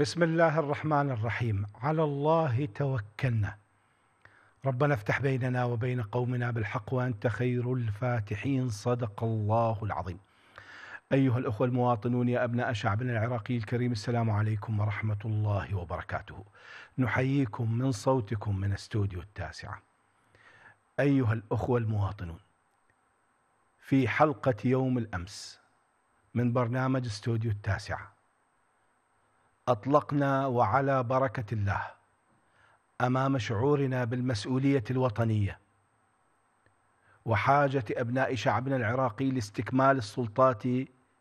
بسم الله الرحمن الرحيم على الله توكلنا ربنا افتح بيننا وبين قومنا بالحق وانت خير الفاتحين صدق الله العظيم ايها الاخوه المواطنون يا ابناء شعبنا العراقي الكريم السلام عليكم ورحمه الله وبركاته نحييكم من صوتكم من استوديو التاسعه ايها الاخوه المواطنون في حلقه يوم الامس من برنامج استوديو التاسعه اطلقنا وعلى بركه الله امام شعورنا بالمسؤوليه الوطنيه وحاجه ابناء شعبنا العراقي لاستكمال السلطات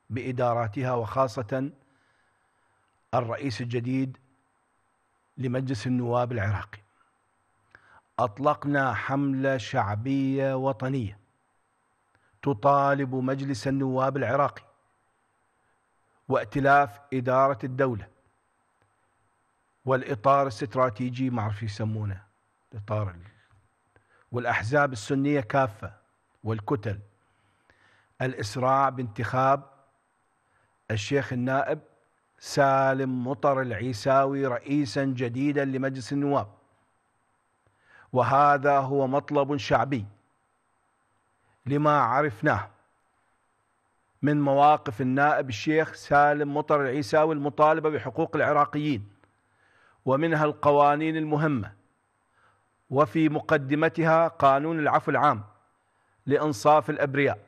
باداراتها وخاصه الرئيس الجديد لمجلس النواب العراقي اطلقنا حمله شعبيه وطنيه تطالب مجلس النواب العراقي وائتلاف اداره الدوله والاطار الاستراتيجي ما اعرف يسمونه الاطار والاحزاب السنيه كافه والكتل الاسراع بانتخاب الشيخ النائب سالم مطر العيساوي رئيسا جديدا لمجلس النواب وهذا هو مطلب شعبي لما عرفناه من مواقف النائب الشيخ سالم مطر العيساوي المطالبه بحقوق العراقيين ومنها القوانين المهمة وفي مقدمتها قانون العفو العام لإنصاف الأبرياء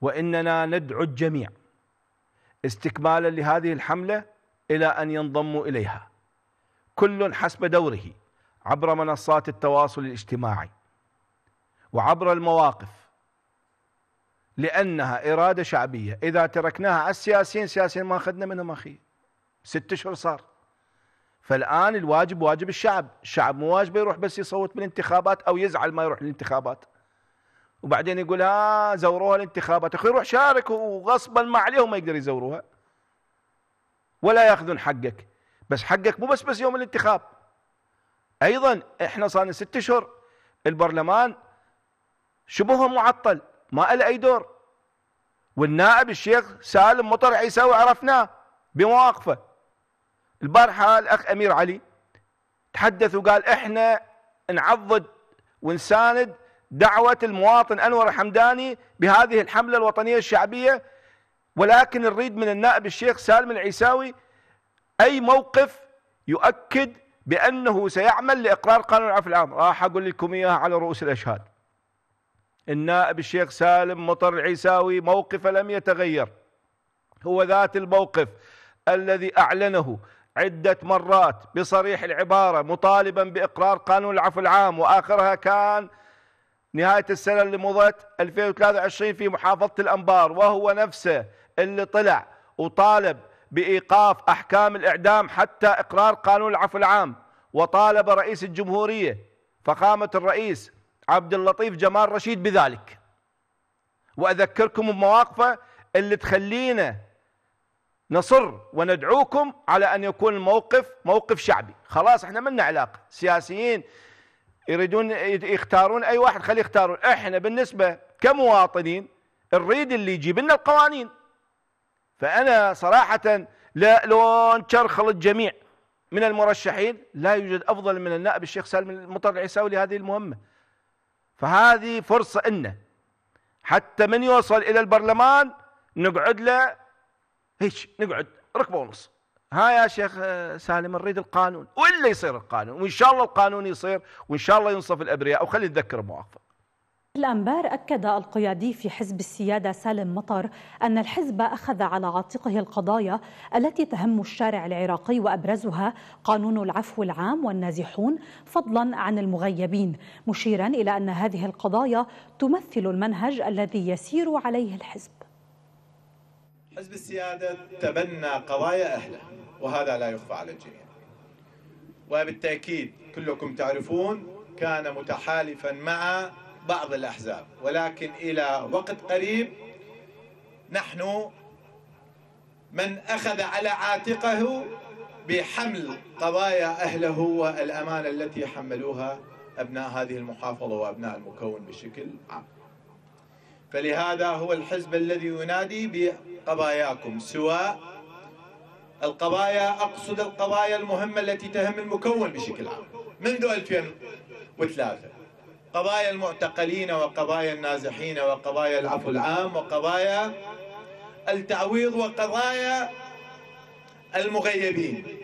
وإننا ندعو الجميع استكمالا لهذه الحملة إلى أن ينضموا إليها كل حسب دوره عبر منصات التواصل الاجتماعي وعبر المواقف لأنها إرادة شعبية إذا تركناها السياسيين سياسيين ما أخذنا منهم أخي ست أشهر صار فالآن الواجب واجب الشعب الشعب مو واجبه يروح بس يصوت بالانتخابات أو يزعل ما يروح للانتخابات وبعدين يقول ها آه، زوروها الانتخابات اخي روح شارك وغصبا ما عليهم ما يقدر يزوروها ولا ياخذون حقك بس حقك مو بس بس يوم الانتخاب ايضا احنا صار لنا ست اشهر البرلمان شبهه معطل ما له اي دور والنائب الشيخ سالم مطر عيساوي عرفناه بمواقفه البارحة الأخ أمير علي تحدث وقال إحنا نعضد ونساند دعوة المواطن أنور الحمداني بهذه الحملة الوطنية الشعبية ولكن نريد من النائب الشيخ سالم العيساوي أي موقف يؤكد بأنه سيعمل لإقرار قانون العفو العام راح أقول لكم إياها على رؤوس الأشهاد النائب الشيخ سالم مطر العيساوي موقفه لم يتغير هو ذات الموقف الذي أعلنه عدة مرات بصريح العبارة مطالبا بإقرار قانون العفو العام وآخرها كان نهاية السنة اللي مضت 2023 في محافظة الأنبار وهو نفسه اللي طلع وطالب بإيقاف أحكام الإعدام حتى إقرار قانون العفو العام وطالب رئيس الجمهورية فخامة الرئيس عبد اللطيف جمال رشيد بذلك وأذكركم بمواقفه اللي تخلينا نصر وندعوكم على أن يكون الموقف موقف شعبي خلاص احنا لنا علاقة سياسيين يريدون يختارون أي واحد خليه يختارون احنا بالنسبة كمواطنين نريد اللي يجيب لنا القوانين فأنا صراحة لا لو نشرخل الجميع من المرشحين لا يوجد أفضل من النائب الشيخ سالم المطر العيساوي لهذه المهمة فهذه فرصة إنه حتى من يوصل إلى البرلمان نقعد له هيك نقعد ركبه ونص ها يا شيخ آه، سالم نريد القانون وإلا يصير القانون وإن شاء الله القانون يصير وإن شاء الله ينصف الأبرياء وخلي نتذكر مواقفه الأنبار أكد القيادي في حزب السيادة سالم مطر أن الحزب أخذ على عاتقه القضايا التي تهم الشارع العراقي وأبرزها قانون العفو العام والنازحون فضلا عن المغيبين مشيرا إلى أن هذه القضايا تمثل المنهج الذي يسير عليه الحزب حزب السيادة تبنى قضايا أهله وهذا لا يخفى على الجميع وبالتأكيد كلكم تعرفون كان متحالفا مع بعض الأحزاب ولكن إلى وقت قريب نحن من أخذ على عاتقه بحمل قضايا أهله والأمانة التي حملوها أبناء هذه المحافظة وأبناء المكون بشكل عام فلهذا هو الحزب الذي ينادي بقضاياكم سواء القضايا أقصد القضايا المهمة التي تهم المكون بشكل عام منذ 2003 قضايا المعتقلين وقضايا النازحين وقضايا العفو العام وقضايا التعويض وقضايا المغيبين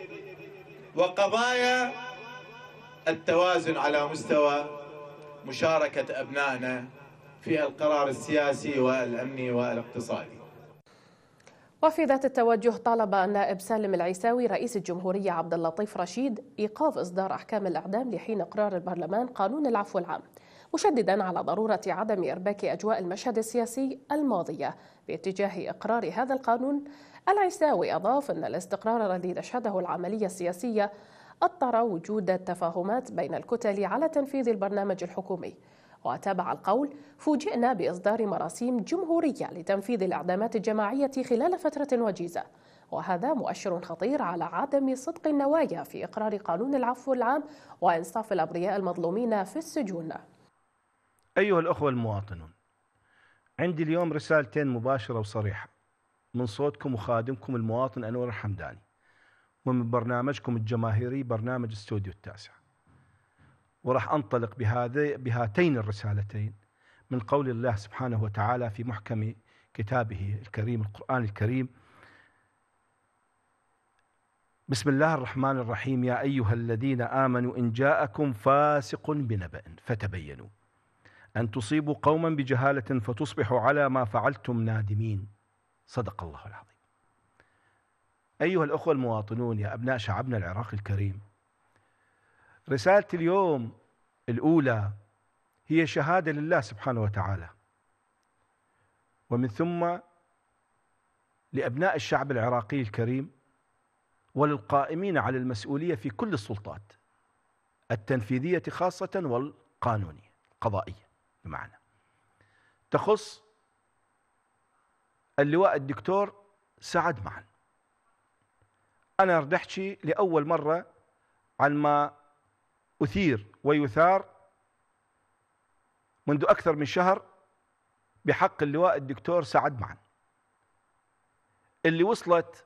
وقضايا التوازن على مستوى مشاركة أبنائنا في القرار السياسي والأمني والاقتصادي وفي ذات التوجه طالب النائب سالم العيساوي رئيس الجمهورية عبد اللطيف رشيد إيقاف إصدار أحكام الإعدام لحين إقرار البرلمان قانون العفو العام مشددا على ضرورة عدم إرباك أجواء المشهد السياسي الماضية باتجاه إقرار هذا القانون العيساوي أضاف أن الاستقرار الذي نشهده العملية السياسية أطر وجود التفاهمات بين الكتل على تنفيذ البرنامج الحكومي وتابع القول فوجئنا بإصدار مراسيم جمهورية لتنفيذ الإعدامات الجماعية خلال فترة وجيزة وهذا مؤشر خطير على عدم صدق النوايا في إقرار قانون العفو العام وإنصاف الأبرياء المظلومين في السجون أيها الأخوة المواطنون عندي اليوم رسالتين مباشرة وصريحة من صوتكم وخادمكم المواطن أنور الحمداني ومن برنامجكم الجماهيري برنامج استوديو التاسع وراح أنطلق بهذي بهاتين الرسالتين من قول الله سبحانه وتعالى في محكم كتابه الكريم القرآن الكريم بسم الله الرحمن الرحيم يا أيها الذين آمنوا إن جاءكم فاسق بنبأ فتبينوا أن تصيبوا قوما بجهالة فتصبحوا على ما فعلتم نادمين صدق الله العظيم أيها الأخوة المواطنون يا أبناء شعبنا العراقي الكريم رسالة اليوم الأولى هي شهادة لله سبحانه وتعالى ومن ثم لأبناء الشعب العراقي الكريم وللقائمين على المسؤولية في كل السلطات التنفيذية خاصة والقانونية القضائية بمعنى تخص اللواء الدكتور سعد معن أنا رد أحكي لأول مرة عن ما أثير ويثار منذ أكثر من شهر بحق اللواء الدكتور سعد معن اللي وصلت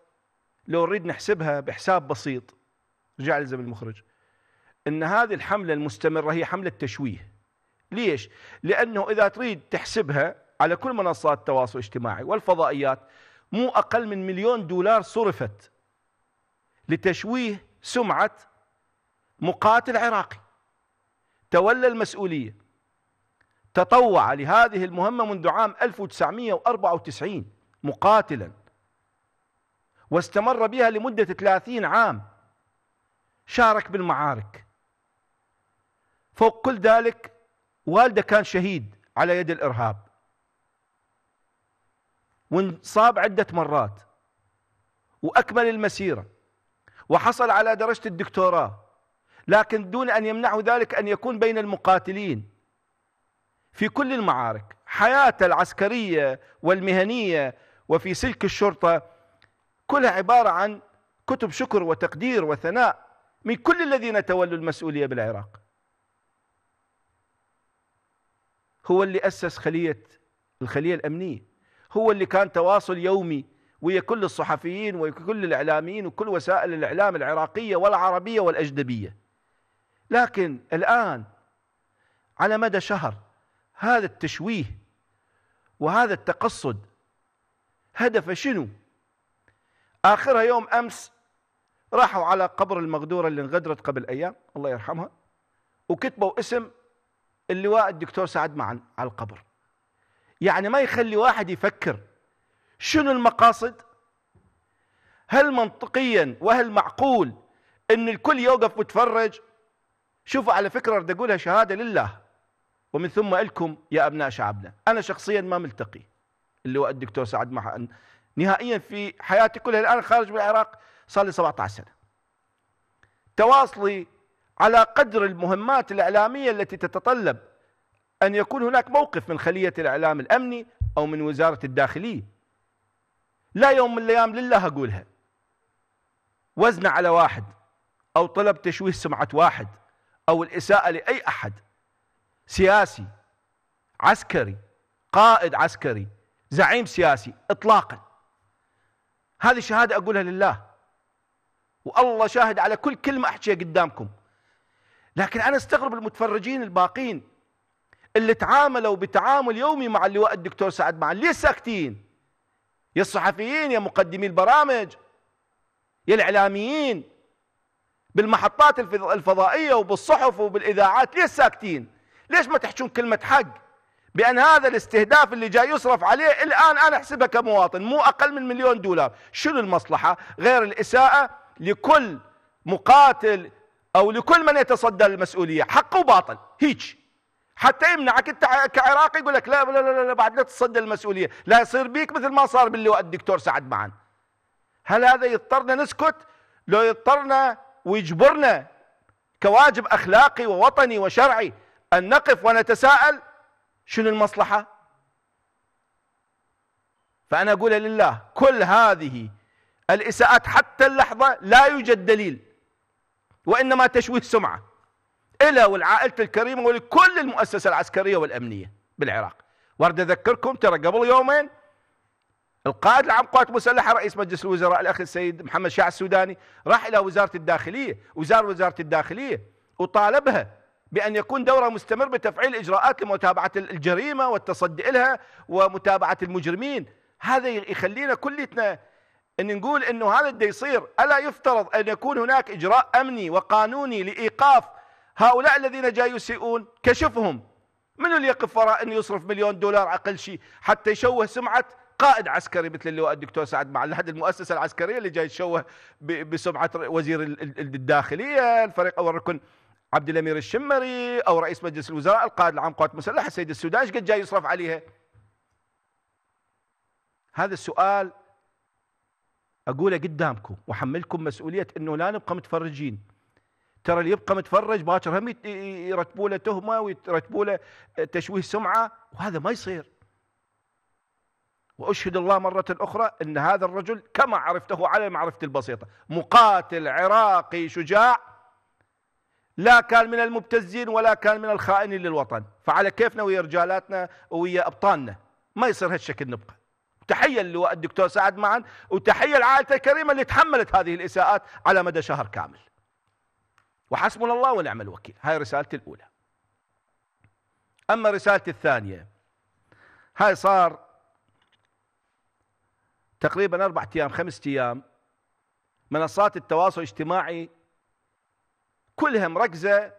لو نريد نحسبها بحساب بسيط رجع لزم المخرج ان هذه الحمله المستمره هي حمله تشويه ليش؟ لانه اذا تريد تحسبها على كل منصات التواصل الاجتماعي والفضائيات مو اقل من مليون دولار صرفت لتشويه سمعه مقاتل عراقي تولى المسؤولية تطوع لهذه المهمة منذ عام 1994 مقاتلا واستمر بها لمدة 30 عام شارك بالمعارك فوق كل ذلك والده كان شهيد على يد الإرهاب وانصاب عدة مرات وأكمل المسيرة وحصل على درجة الدكتوراه لكن دون أن يمنعه ذلك أن يكون بين المقاتلين في كل المعارك حياته العسكرية والمهنية وفي سلك الشرطة كلها عبارة عن كتب شكر وتقدير وثناء من كل الذين تولوا المسؤولية بالعراق هو اللي أسس خلية الخلية الأمنية هو اللي كان تواصل يومي ويا كل الصحفيين كل الإعلاميين وكل وسائل الإعلام العراقية والعربية والأجنبية لكن الآن على مدى شهر هذا التشويه وهذا التقصد هدفه شنو؟ آخرها يوم أمس راحوا على قبر المغدورة اللي انغدرت قبل أيام الله يرحمها وكتبوا اسم اللواء الدكتور سعد معن على القبر يعني ما يخلي واحد يفكر شنو المقاصد هل منطقيا وهل معقول ان الكل يوقف متفرج شوفوا على فكرة بدي أقولها شهادة لله ومن ثم لكم يا أبناء شعبنا أنا شخصيا ما ملتقي اللواء الدكتور سعد مع نهائيا في حياتي كلها الآن خارج من العراق صار لي 17 سنة تواصلي على قدر المهمات الإعلامية التي تتطلب أن يكون هناك موقف من خلية الإعلام الأمني أو من وزارة الداخلية لا يوم من الأيام لله أقولها وزن على واحد أو طلب تشويه سمعة واحد أو الإساءة لأي أحد سياسي عسكري قائد عسكري زعيم سياسي إطلاقا هذه شهادة أقولها لله والله شاهد على كل كلمة أحكيها قدامكم لكن أنا استغرب المتفرجين الباقين اللي تعاملوا بتعامل يومي مع اللواء الدكتور سعد معن ليه ساكتين يا الصحفيين يا مقدمي البرامج يا الإعلاميين بالمحطات الفضائية وبالصحف وبالإذاعات ليش ساكتين ليش ما تحشون كلمة حق بأن هذا الاستهداف اللي جاي يصرف عليه الآن أنا أحسبها كمواطن مو أقل من مليون دولار شنو المصلحة غير الإساءة لكل مقاتل أو لكل من يتصدى للمسؤولية حق وباطل هيج حتى يمنعك انت كعراقي يقول لك لا لا لا, لا بعد لا تتصدى للمسؤوليه، لا يصير بيك مثل ما صار باللواء الدكتور سعد معن. هل هذا يضطرنا نسكت؟ لو يضطرنا ويجبرنا كواجب أخلاقي ووطني وشرعي أن نقف ونتساءل شنو المصلحة فأنا أقول لله كل هذه الإساءات حتى اللحظة لا يوجد دليل وإنما تشويه سمعة إلى والعائله الكريمة ولكل المؤسسة العسكرية والأمنية بالعراق وارد أذكركم ترى قبل يومين القائد العام قوات مسلحة رئيس مجلس الوزراء الأخ السيد محمد شاع السوداني راح إلى وزارة الداخلية وزار وزارة الداخلية وطالبها بأن يكون دورها مستمر بتفعيل إجراءات لمتابعة الجريمة والتصدي لها ومتابعة المجرمين هذا يخلينا كلتنا أن نقول أنه هذا اللي يصير ألا يفترض أن يكون هناك إجراء أمني وقانوني لإيقاف هؤلاء الذين جاي يسيئون كشفهم من اللي يقف وراء أن يصرف مليون دولار أقل شيء حتى يشوه سمعة قائد عسكري مثل اللواء الدكتور سعد مع هذه المؤسسه العسكريه اللي جاي تشوه بسمعه وزير الداخليه الفريق اول ركن عبد الامير الشمري او رئيس مجلس الوزراء القائد العام قوات المسلحه السيد السوداش ايش قد جاي يصرف عليها؟ هذا السؤال اقوله قدامكم واحملكم مسؤوليه انه لا نبقى متفرجين ترى اللي يبقى متفرج باكر هم يرتبوا له تهمه ويرتبوا له تشويه سمعه وهذا ما يصير وأشهد الله مرة أخرى أن هذا الرجل كما عرفته على المعرفة البسيطة مقاتل عراقي شجاع لا كان من المبتزين ولا كان من الخائنين للوطن فعلى كيفنا ويا رجالاتنا ويا أبطالنا ما يصير هالشكل نبقى تحية اللواء الدكتور سعد معا وتحية العائلة الكريمة اللي تحملت هذه الإساءات على مدى شهر كامل وحسبنا الله ونعم الوكيل هاي رسالتي الأولى أما رسالتي الثانية هاي صار تقريبا أربعة أيام خمسة أيام منصات التواصل الاجتماعي كلها مركزة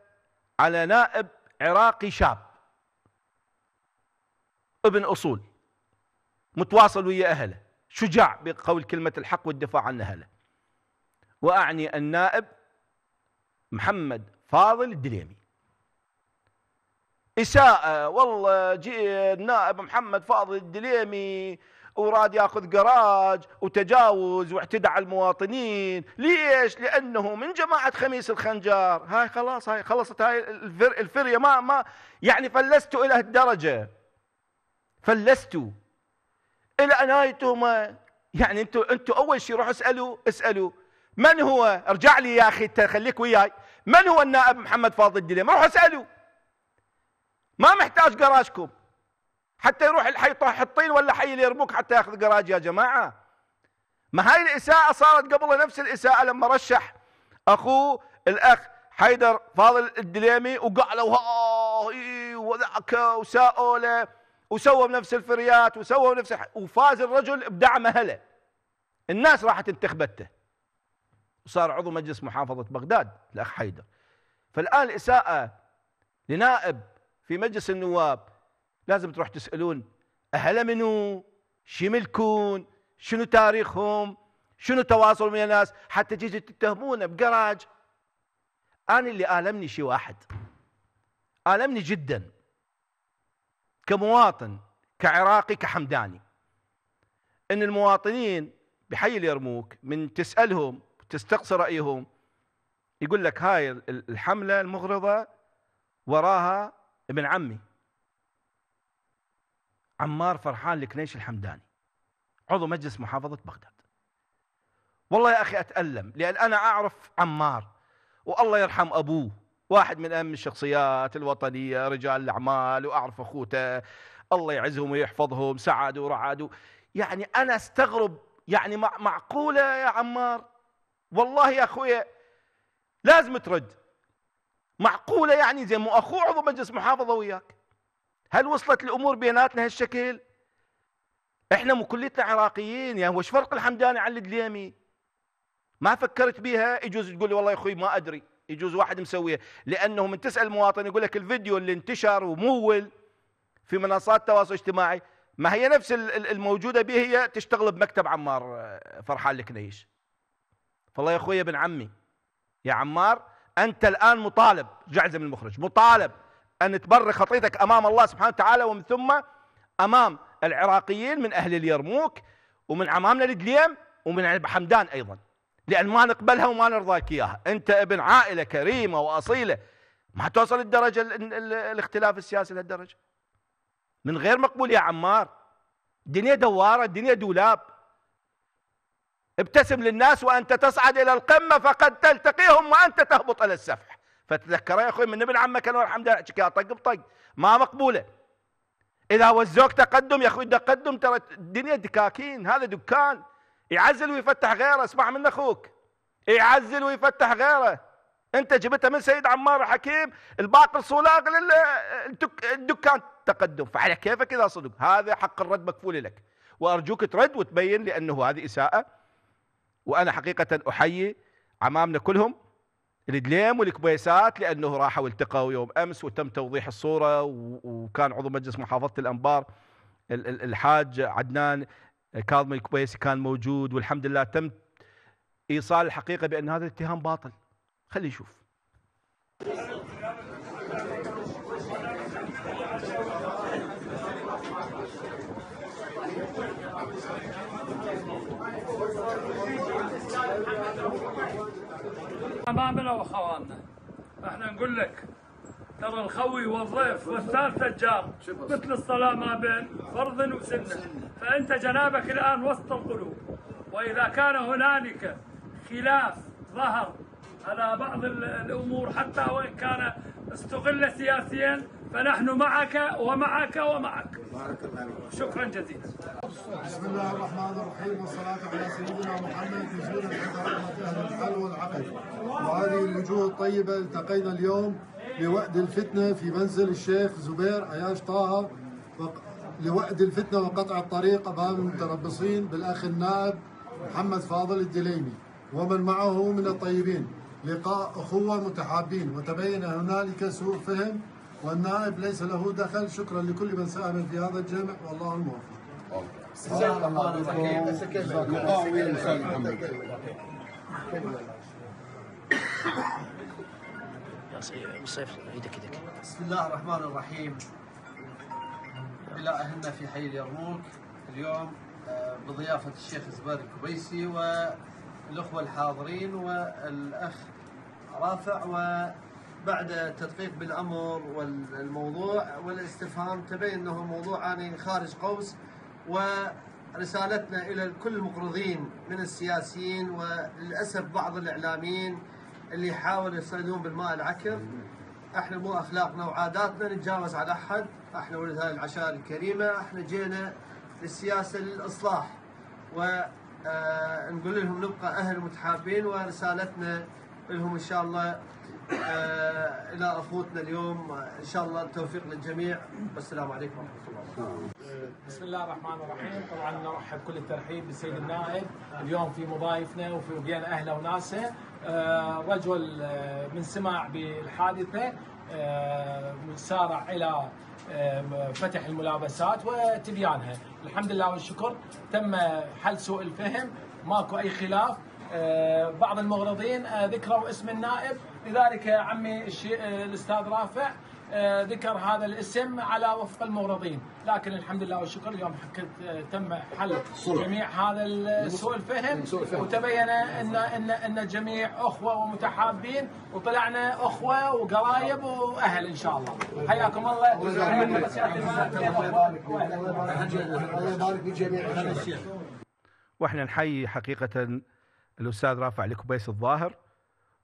على نائب عراقي شاب ابن أصول متواصل ويا أهله شجاع بقول كلمة الحق والدفاع عن أهله وأعني النائب محمد فاضل الدليمي إساءة والله جي النائب محمد فاضل الدليمي وراد ياخذ جراج وتجاوز واعتدى على المواطنين ليش لانه من جماعه خميس الخنجر هاي خلاص هاي خلصت هاي الفر الفريه ما ما يعني فلست الى هالدرجه فلست الى ان هاي تهمه يعني انتوا انتوا اول شيء روحوا اسالوا اسالوا من هو ارجع لي يا اخي انت خليك وياي من هو النائب محمد فاضل الدليم روحوا اسالوا ما محتاج قراجكم حتى يروح الحي طاح الطين ولا حي اليرموك حتى ياخذ قراج يا جماعه ما هاي الاساءه صارت قبل نفس الاساءه لما رشح اخوه الاخ حيدر فاضل الدليمي وقالوا ها وذاك وساءوا له وسوى بنفس الفريات وسووا بنفس وفاز الرجل بدعم اهله الناس راحت انتخبته وصار عضو مجلس محافظه بغداد الاخ حيدر فالان الاساءه لنائب في مجلس النواب لازم تروح تسألون أهل منو شملكون شنو تاريخهم شنو تواصل من الناس حتى تجي تتهمونه بقراج أنا اللي آلمني شي واحد آلمني جدا كمواطن كعراقي كحمداني أن المواطنين بحي اليرموك من تسألهم تستقصي رأيهم يقول لك هاي الحملة المغرضة وراها ابن عمي عمار فرحان الكنيش الحمداني عضو مجلس محافظة بغداد والله يا أخي أتألم لأن أنا أعرف عمار والله يرحم أبوه واحد من أهم الشخصيات الوطنية رجال الأعمال وأعرف أخوته الله يعزهم ويحفظهم سعد ورعد يعني أنا استغرب يعني معقولة يا عمار والله يا أخويا لازم ترد معقولة يعني زي مو أخوه عضو مجلس محافظة وياك هل وصلت الامور بيناتنا هالشكل احنا مو كليتنا عراقيين يعني وش فرق الحمداني عن الدليمي ما فكرت بيها يجوز تقول لي والله يا اخوي ما ادري يجوز واحد مسويها لانه من تسال المواطن يقول لك الفيديو اللي انتشر ومول في منصات التواصل الاجتماعي ما هي نفس الموجوده به هي تشتغل بمكتب عمار آه، فرحان الكنيش فالله يا اخوي ابن عمي يا عمار انت الان مطالب جعزم المخرج مطالب أن تبرر خطيتك أمام الله سبحانه وتعالى ومن ثم أمام العراقيين من أهل اليرموك ومن عمامنا الدليم ومن حمدان أيضا لأن ما نقبلها وما نرضاك إياها أنت ابن عائلة كريمة وأصيلة ما توصل الدرجة الاختلاف السياسي لهالدرجة من غير مقبول يا عمار الدنيا دوارة الدنيا دولاب ابتسم للناس وأنت تصعد إلى القمة فقد تلتقيهم وأنت تهبط إلى السفح فتذكرها يا اخوي من ابن عمك انا والحمد لله طق بطق ما مقبوله اذا وزوك تقدم يا اخوي تقدم ترى الدنيا دكاكين هذا دكان يعزل ويفتح غيره اسمع من اخوك يعزل ويفتح غيره انت جبتها من سيد عمار الحكيم الباقي الصولاق الدكان تقدم فعلى كيفك اذا صدق هذا حق الرد مكفول لك وارجوك ترد وتبين لانه هذه اساءه وانا حقيقه احيي عمامنا كلهم الدليم والكبيسات لانه راحوا التقوا يوم امس وتم توضيح الصوره وكان عضو مجلس محافظه الانبار الحاج عدنان كاظم الكويسي كان موجود والحمد لله تم ايصال الحقيقه بان هذا الاتهام باطل خلي نشوف أمامنا وخواننا احنا نقول لك ترى الخوي والضيف والثالث الجار مثل الصلاة ما بين فرض وسنة فأنت جنابك الآن وسط القلوب وإذا كان هنالك خلاف ظهر على بعض الأمور حتى وإن كان استغل سياسيا فنحن معك ومعك ومعك بارك الله شكرا جزيلا بسم الله الرحمن الرحيم والصلاة على سيدنا محمد نزول الحكمة الحل والعقل وهذه الوجوه الطيبة التقينا اليوم لوعد الفتنة في منزل الشيخ زبير عياش طه لوعد الفتنة وقطع الطريق أمام المتربصين بالأخ النائب محمد فاضل الدليمي ومن معه من الطيبين لقاء أخوة متحابين وتبين هنالك سوء فهم والنائب ليس له دخل شكرا لكل من ساهم في هذا الجمع والله الموفق الله بسم الله الرحمن الرحيم الى أهلنا في حي اليرموك اليوم آه، بضيافة الشيخ زبير الكبيسي والأخوة الحاضرين والأخ رافع و بعد التدقيق بالامر والموضوع والاستفهام تبين انه موضوع يعني خارج قوس ورسالتنا الى كل المقرضين من السياسيين وللاسف بعض الاعلاميين اللي يحاولوا يصيدون بالماء العكر احنا مو اخلاقنا وعاداتنا نتجاوز على احد احنا ولد هذه العشائر الكريمه احنا جينا للسياسه للاصلاح و آه، نقول لهم نبقى اهل متحابين ورسالتنا لهم ان شاء الله آه، الى اخوتنا اليوم ان شاء الله التوفيق للجميع والسلام عليكم ورحمه الله وبركاته. بسم الله الرحمن الرحيم، طبعا نرحب كل الترحيب بالسيد النائب، اليوم في مضايفنا وفي بين اهله وناسه، آه، رجل آه، من سمع بالحادثه متسارع الى فتح الملابسات وتبيانها، الحمد لله والشكر تم حل سوء الفهم، ماكو اي خلاف، آه، بعض المغرضين آه، ذكروا اسم النائب لذلك عمي آه، الاستاذ رافع ذكر هذا الاسم على وفق المغرضين لكن الحمد لله والشكر اليوم حكت تم حل جميع هذا سوء الفهم وتبين ان ان ان الجميع اخوه ومتحابين وطلعنا اخوه وقرايب واهل ان شاء الله حياكم الله الله يبارك الجميع واحنا نحيي حقيقه الاستاذ رافع الكبيس الظاهر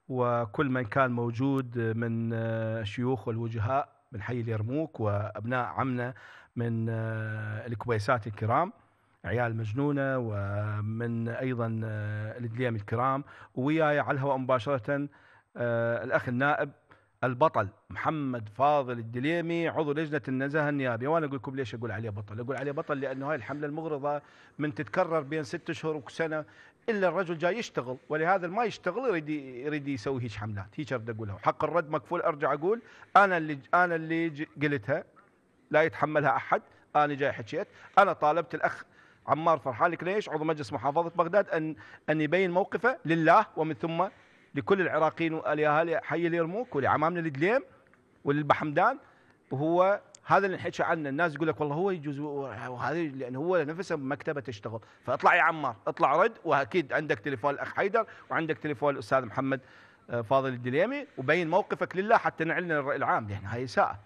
وكل من كان موجود من آه، شيوخ والوجهاء من حي اليرموك وابناء عمنا من آه، الكبيسات الكرام عيال مجنونه ومن ايضا آه، الدليم الكرام وياي على الهواء مباشره الاخ النائب البطل محمد فاضل الدليمي عضو لجنه النزاهه النيابيه وانا اقول لكم ليش اقول عليه بطل اقول عليه بطل لانه هاي الحمله المغرضه من تتكرر بين ست اشهر وسنه الا الرجل جاي يشتغل ولهذا ما يشتغل يريد يريد يسوي هيك حملات هيك أرد اقولها حق الرد مكفول ارجع اقول انا اللي انا اللي قلتها لا يتحملها احد انا جاي حكيت انا طالبت الاخ عمار فرحان ليش عضو مجلس محافظه بغداد ان ان يبين موقفه لله ومن ثم لكل العراقيين والاهالي حي اليرموك ولعمامنا الدليم وللبحمدان وهو هذا اللي نحكي عنه الناس يقول لك والله هو يجوز وهذه لان هو نفسه بمكتبه تشتغل فاطلع يا عمار اطلع رد واكيد عندك تليفون الاخ حيدر وعندك تليفون الاستاذ محمد آه، فاضل الدليمي وبين موقفك لله حتى نعلن الراي العام لان هاي اساءه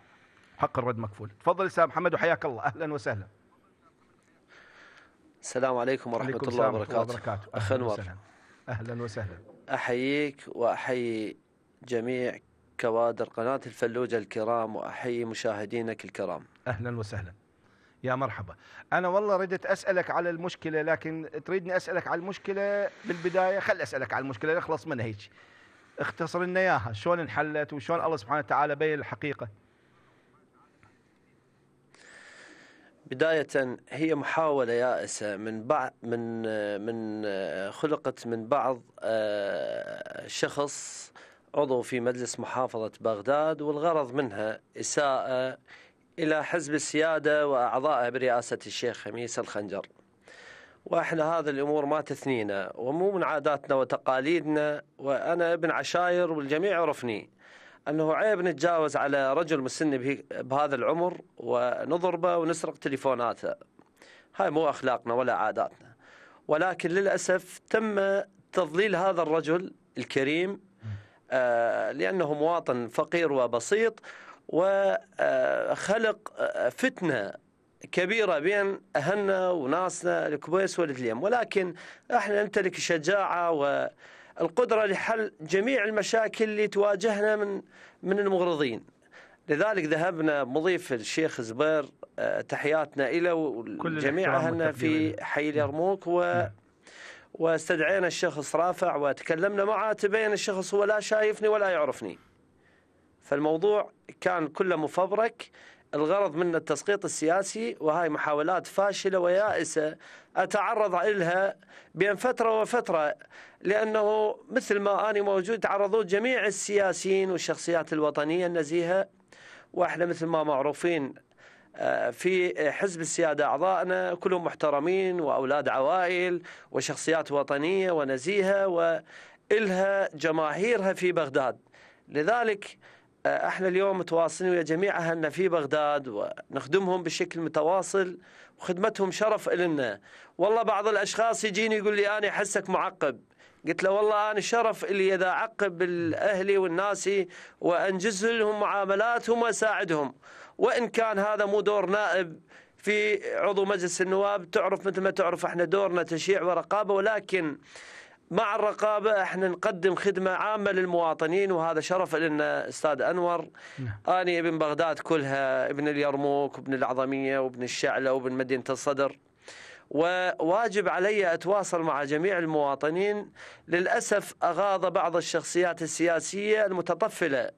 حق الرد مكفول تفضل استاذ محمد وحياك الله اهلا وسهلا السلام عليكم ورحمه عليكم الله, الله وبركاته, وبركاته. اخ انور اهلا وسهلا أحييك وأحيي جميع كوادر قناة الفلوجة الكرام وأحيي مشاهدينك الكرام أهلا وسهلا يا مرحبا أنا والله ردت أسألك على المشكلة لكن تريدني أسألك على المشكلة بالبداية خل أسألك على المشكلة نخلص منها هيك اختصر لنا اياها شلون انحلت وشلون الله سبحانه وتعالى بين الحقيقه بداية هي محاولة يائسة من بعض من من خلقت من بعض آه، شخص عضو في مجلس محافظة بغداد والغرض منها إساءة إلى حزب السيادة وأعضائه برئاسة الشيخ خميس الخنجر واحنا هذه الامور ما تثنينا ومو من عاداتنا وتقاليدنا وانا ابن عشاير والجميع عرفني انه عيب نتجاوز على رجل مسن بهذا العمر ونضربه ونسرق تليفوناته هاي مو اخلاقنا ولا عاداتنا ولكن للاسف تم تضليل هذا الرجل الكريم آه، لانه مواطن فقير وبسيط وخلق آه، آه، فتنه كبيرة بين أهلنا وناسنا الكويس والتليم ولكن احنا نمتلك الشجاعة و القدرة لحل جميع المشاكل اللي تواجهنا من من المغرضين لذلك ذهبنا مضيف الشيخ زبير آه، تحياتنا إلى جميع أهلنا في حي اليرموك و نعم. واستدعينا الشيخ رافع وتكلمنا معه تبين الشخص هو لا شايفني ولا يعرفني فالموضوع كان كله مفبرك الغرض منه التسقيط السياسي وهاي محاولات فاشلة ويائسة أتعرض لها بين فترة وفترة لأنه مثل ما أنا موجود تعرضوا جميع السياسيين والشخصيات الوطنية النزيهة وإحنا مثل ما معروفين آه، في حزب السيادة أعضائنا كلهم محترمين وأولاد عوائل وشخصيات وطنية ونزيهة وإلها جماهيرها في بغداد لذلك احنا اليوم متواصلين ويا جميع اهلنا في بغداد ونخدمهم بشكل متواصل وخدمتهم شرف إلنا والله بعض الاشخاص يجيني يقول لي انا احسك معقب قلت له والله انا شرف اللي اذا اعقب الاهلي والناسي وانجز لهم معاملاتهم واساعدهم وان كان هذا مو دور نائب في عضو مجلس النواب تعرف مثل ما تعرف احنا دورنا تشيع ورقابه ولكن مع الرقابة احنا نقدم خدمة عامة للمواطنين وهذا شرف لنا استاذ انور نعم. اني ابن بغداد كلها ابن اليرموك وابن العظمية وابن الشعلة وابن مدينة الصدر وواجب علي أتواصل مع جميع المواطنين للأسف أغاض بعض الشخصيات السياسية المتطفلة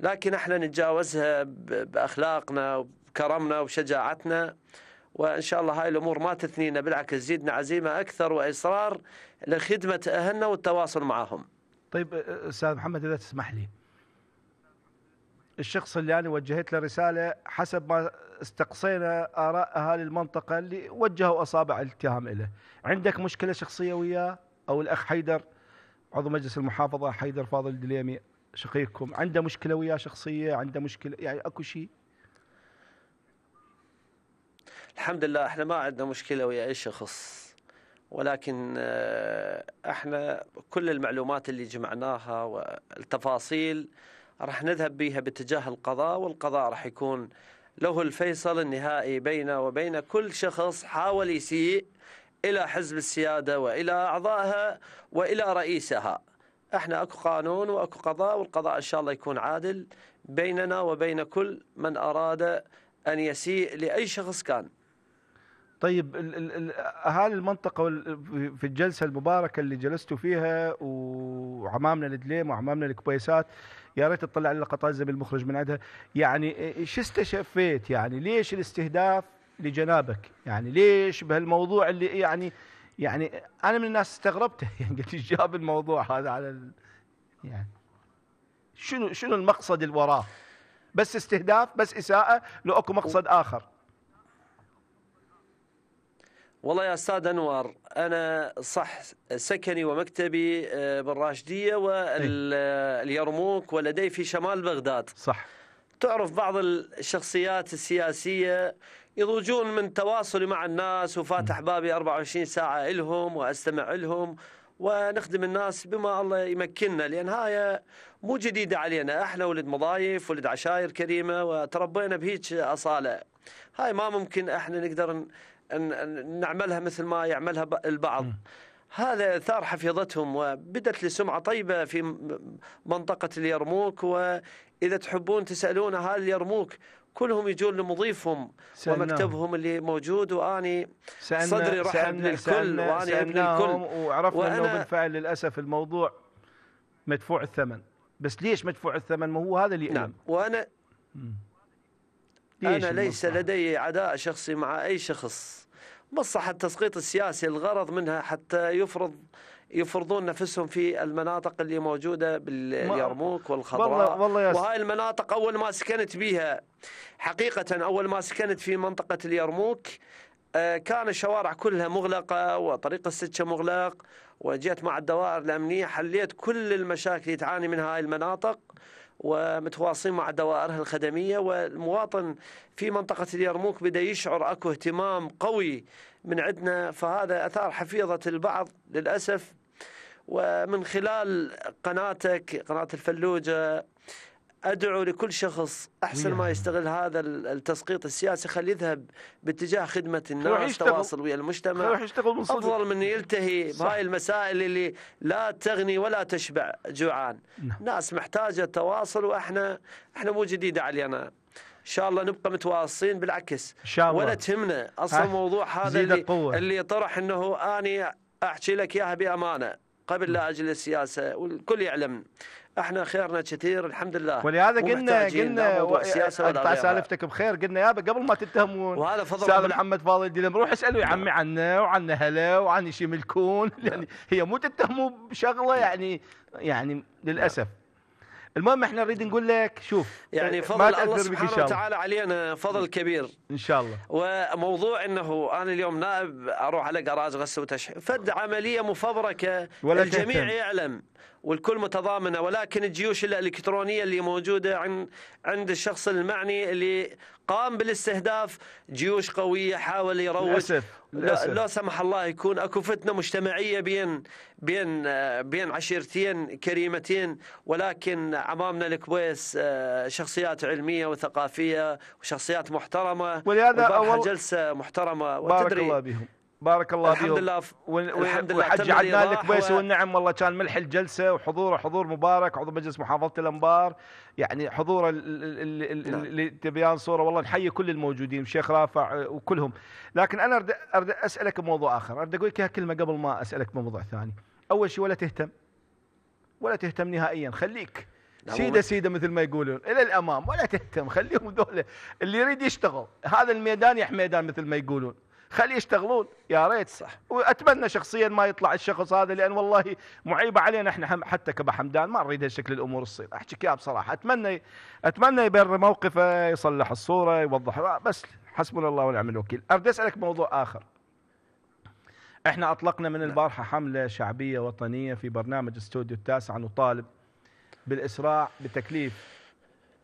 لكن احنا نتجاوزها بأخلاقنا وكرمنا وشجاعتنا وإن شاء الله هاي الأمور ما تثنينا بالعكس زيدنا عزيمة أكثر وإصرار لخدمة أهلنا والتواصل معهم طيب أستاذ محمد إذا تسمح لي الشخص اللي أنا وجهت له رسالة حسب ما استقصينا آراء أهالي المنطقة اللي وجهوا أصابع الاتهام له عندك مشكلة شخصية وياه أو الأخ حيدر عضو مجلس المحافظة حيدر فاضل الدليمي شقيقكم عنده مشكلة وياه شخصية عنده مشكلة يعني أكو شيء الحمد لله احنا ما عندنا مشكله ويا اي شخص ولكن آه، احنا كل المعلومات اللي جمعناها والتفاصيل راح نذهب بها باتجاه القضاء والقضاء راح يكون له الفيصل النهائي بين وبين كل شخص حاول يسيء الى حزب السياده والى اعضائها والى رئيسها. احنا اكو قانون واكو قضاء والقضاء ان شاء الله يكون عادل بيننا وبين كل من اراد ان يسيء لاي شخص كان. طيب اهالي المنطقه في الجلسه المباركه اللي جلستوا فيها وعمامنا الدليم وعمامنا الكبيسات يا ريت تطلع على لقطات زي المخرج من عندها يعني شو استشفيت يعني ليش الاستهداف لجنابك يعني ليش بهالموضوع اللي يعني يعني انا من الناس استغربته يعني قلت ايش جاب الموضوع هذا على ال... يعني شنو شنو المقصد اللي وراه بس استهداف بس اساءه لو اكو مقصد اخر والله يا استاذ انور انا صح سكني ومكتبي آه، بالراشديه إيه. واليرموك ولدي في شمال بغداد صح تعرف بعض الشخصيات السياسيه يضجون من تواصلي مع الناس وفاتح بابي 24 ساعه لهم واستمع لهم ونخدم الناس بما الله يمكننا لان هاي مو جديده علينا احنا ولد مضايف ولد عشائر كريمه وتربينا بهيك اصاله هاي ما ممكن احنا نقدر أن نعملها مثل ما يعملها البعض م. هذا ثار حفيظتهم وبدت لسمعة طيبة في منطقة اليرموك وإذا تحبون تسألون أهالي اليرموك كلهم يجون لمضيفهم سألنا. ومكتبهم اللي موجود واني سألنا صدري رحب سألنا للكل واني ابن الكل وعرفنا وأنا انه بالفعل للاسف الموضوع مدفوع الثمن بس ليش مدفوع الثمن ما هو هذا اللي نعم وانا م. أنا ليس لدي عداء شخصي مع أي شخص مصلحة التسقيط السياسي الغرض منها حتى يفرض يفرضون نفسهم في المناطق اللي موجوده باليرموك والخضراء والله والله وهاي المناطق اول ما سكنت بيها حقيقه اول ما سكنت في منطقه اليرموك آه، كان الشوارع كلها مغلقه وطريق السكه مغلق وجيت مع الدوائر الامنيه حليت كل المشاكل اللي تعاني منها هاي المناطق ومتواصلين مع دوائرها الخدمية والمواطن في منطقة اليرموك بدأ يشعر أكو اهتمام قوي من عندنا فهذا أثار حفيظة البعض للأسف ومن خلال قناتك قناة الفلوجة ادعو لكل شخص احسن ما يستغل هذا التسقيط السياسي خليه يذهب باتجاه خدمه الناس تواصل ويا المجتمع من افضل من يلتهي بهاي المسائل اللي لا تغني ولا تشبع جوعان نعم. ناس محتاجه تواصل واحنا احنا مو جديده علينا ان شاء الله نبقى متواصلين بالعكس ان شاء الله ولا تهمنا اصلا موضوع هذا اللي, قوة. اللي طرح انه اني احكي لك اياها بامانه قبل لا نعم. اجلس سياسه والكل يعلم احنا خيرنا كثير الحمد لله ولهذا قلنا قلنا نعم، انت سالفتك بخير قلنا يابا قبل ما تتهمون وهذا فضل سال محمد فاضل الدلم روح اسالوا يا عمي عنا وعن اهله وعن ايش يملكون يعني هي مو تتهموا بشغله يعني يعني للاسف المهم احنا نريد نقول لك شوف يعني فضل الله سبحانه وتعالى علينا فضل كبير ان شاء الله وموضوع انه انا اليوم نائب اروح على قراز غسه وتشحيح فد عمليه مفبركه الجميع يعلم والكل متضامنه ولكن الجيوش الالكترونيه اللي موجوده عند عند الشخص المعني اللي قام بالاستهداف جيوش قويه حاول يروج لو سمح الله يكون اكو فتنه مجتمعيه بين بين آه، بين عشيرتين كريمتين ولكن عمامنا الكويس آه، شخصيات علميه وثقافيه وشخصيات محترمه ولهذا اول جلسه محترمه وتدري بارك الله بهم بارك الله فيك الحمد لله والحمد لله الحج عدنان الكويسي و... والنعم والله كان ملح الجلسه وحضوره حضور مبارك عضو مجلس محافظه الانبار يعني حضوره نعم. اللي تبيان صوره والله نحيي كل الموجودين شيخ رافع آه، وكلهم لكن انا ارد اسالك بموضوع اخر ارد اقول لك كلمه قبل ما اسالك بموضوع ثاني اول شيء ولا تهتم ولا تهتم نهائيا خليك نعم، سيدة سيدة مثل ما يقولون إلى الأمام ولا تهتم خليهم ذولا اللي يريد يشتغل هذا الميدان يا حميدان مثل ما يقولون خليه يشتغلون يا ريت صح واتمنى شخصيا ما يطلع الشخص هذا لان والله معيبه علينا احنا حتى حمدان ما نريد هالشكل الامور تصير احكي اياها بصراحه اتمنى اتمنى يبرر موقفه يصلح الصوره يوضح بس حسبنا الله ونعم الوكيل اريد اسالك موضوع اخر احنا اطلقنا من البارحه حمله شعبيه وطنيه في برنامج استوديو التاسع نطالب بالاسراع بتكليف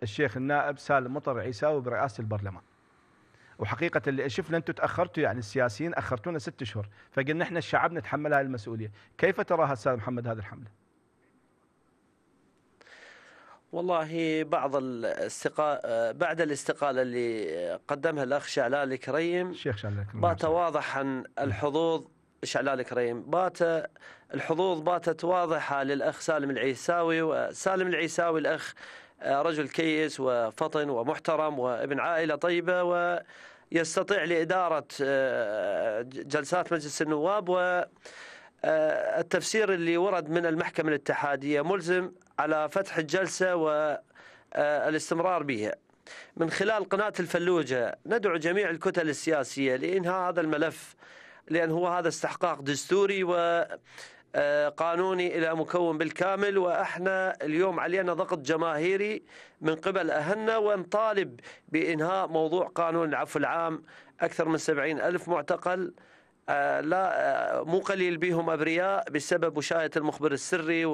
الشيخ النائب سالم مطر عيساوي برئاسه البرلمان وحقيقه اللي شفنا انتم تاخرتوا يعني السياسيين اخرتونا ست اشهر فقلنا احنا الشعب نتحمل هذه المسؤوليه كيف تراها استاذ محمد هذه الحمله والله بعض الاستقاء بعد الاستقاله اللي قدمها الاخ شعلال كريم شيخ شعلال كريم بات نعم. واضحا الحظوظ شعلال كريم بات الحظوظ باتت واضحه للاخ سالم العيساوي وسالم العيساوي الاخ رجل كيس وفطن ومحترم وابن عائلة طيبة ويستطيع لإدارة آه، جلسات مجلس النواب والتفسير آه، اللي ورد من المحكمة الاتحادية ملزم على فتح الجلسة والاستمرار آه، بها من خلال قناة الفلوجة ندعو جميع الكتل السياسية لإنهاء هذا الملف لأن هو هذا استحقاق دستوري و آه، قانوني إلى مكون بالكامل وإحنا اليوم علينا ضغط جماهيري من قبل أهلنا ونطالب بإنهاء موضوع قانون العفو العام أكثر من سبعين ألف معتقل آه، لا آه، مو قليل بهم أبرياء بسبب وشاية المخبر السري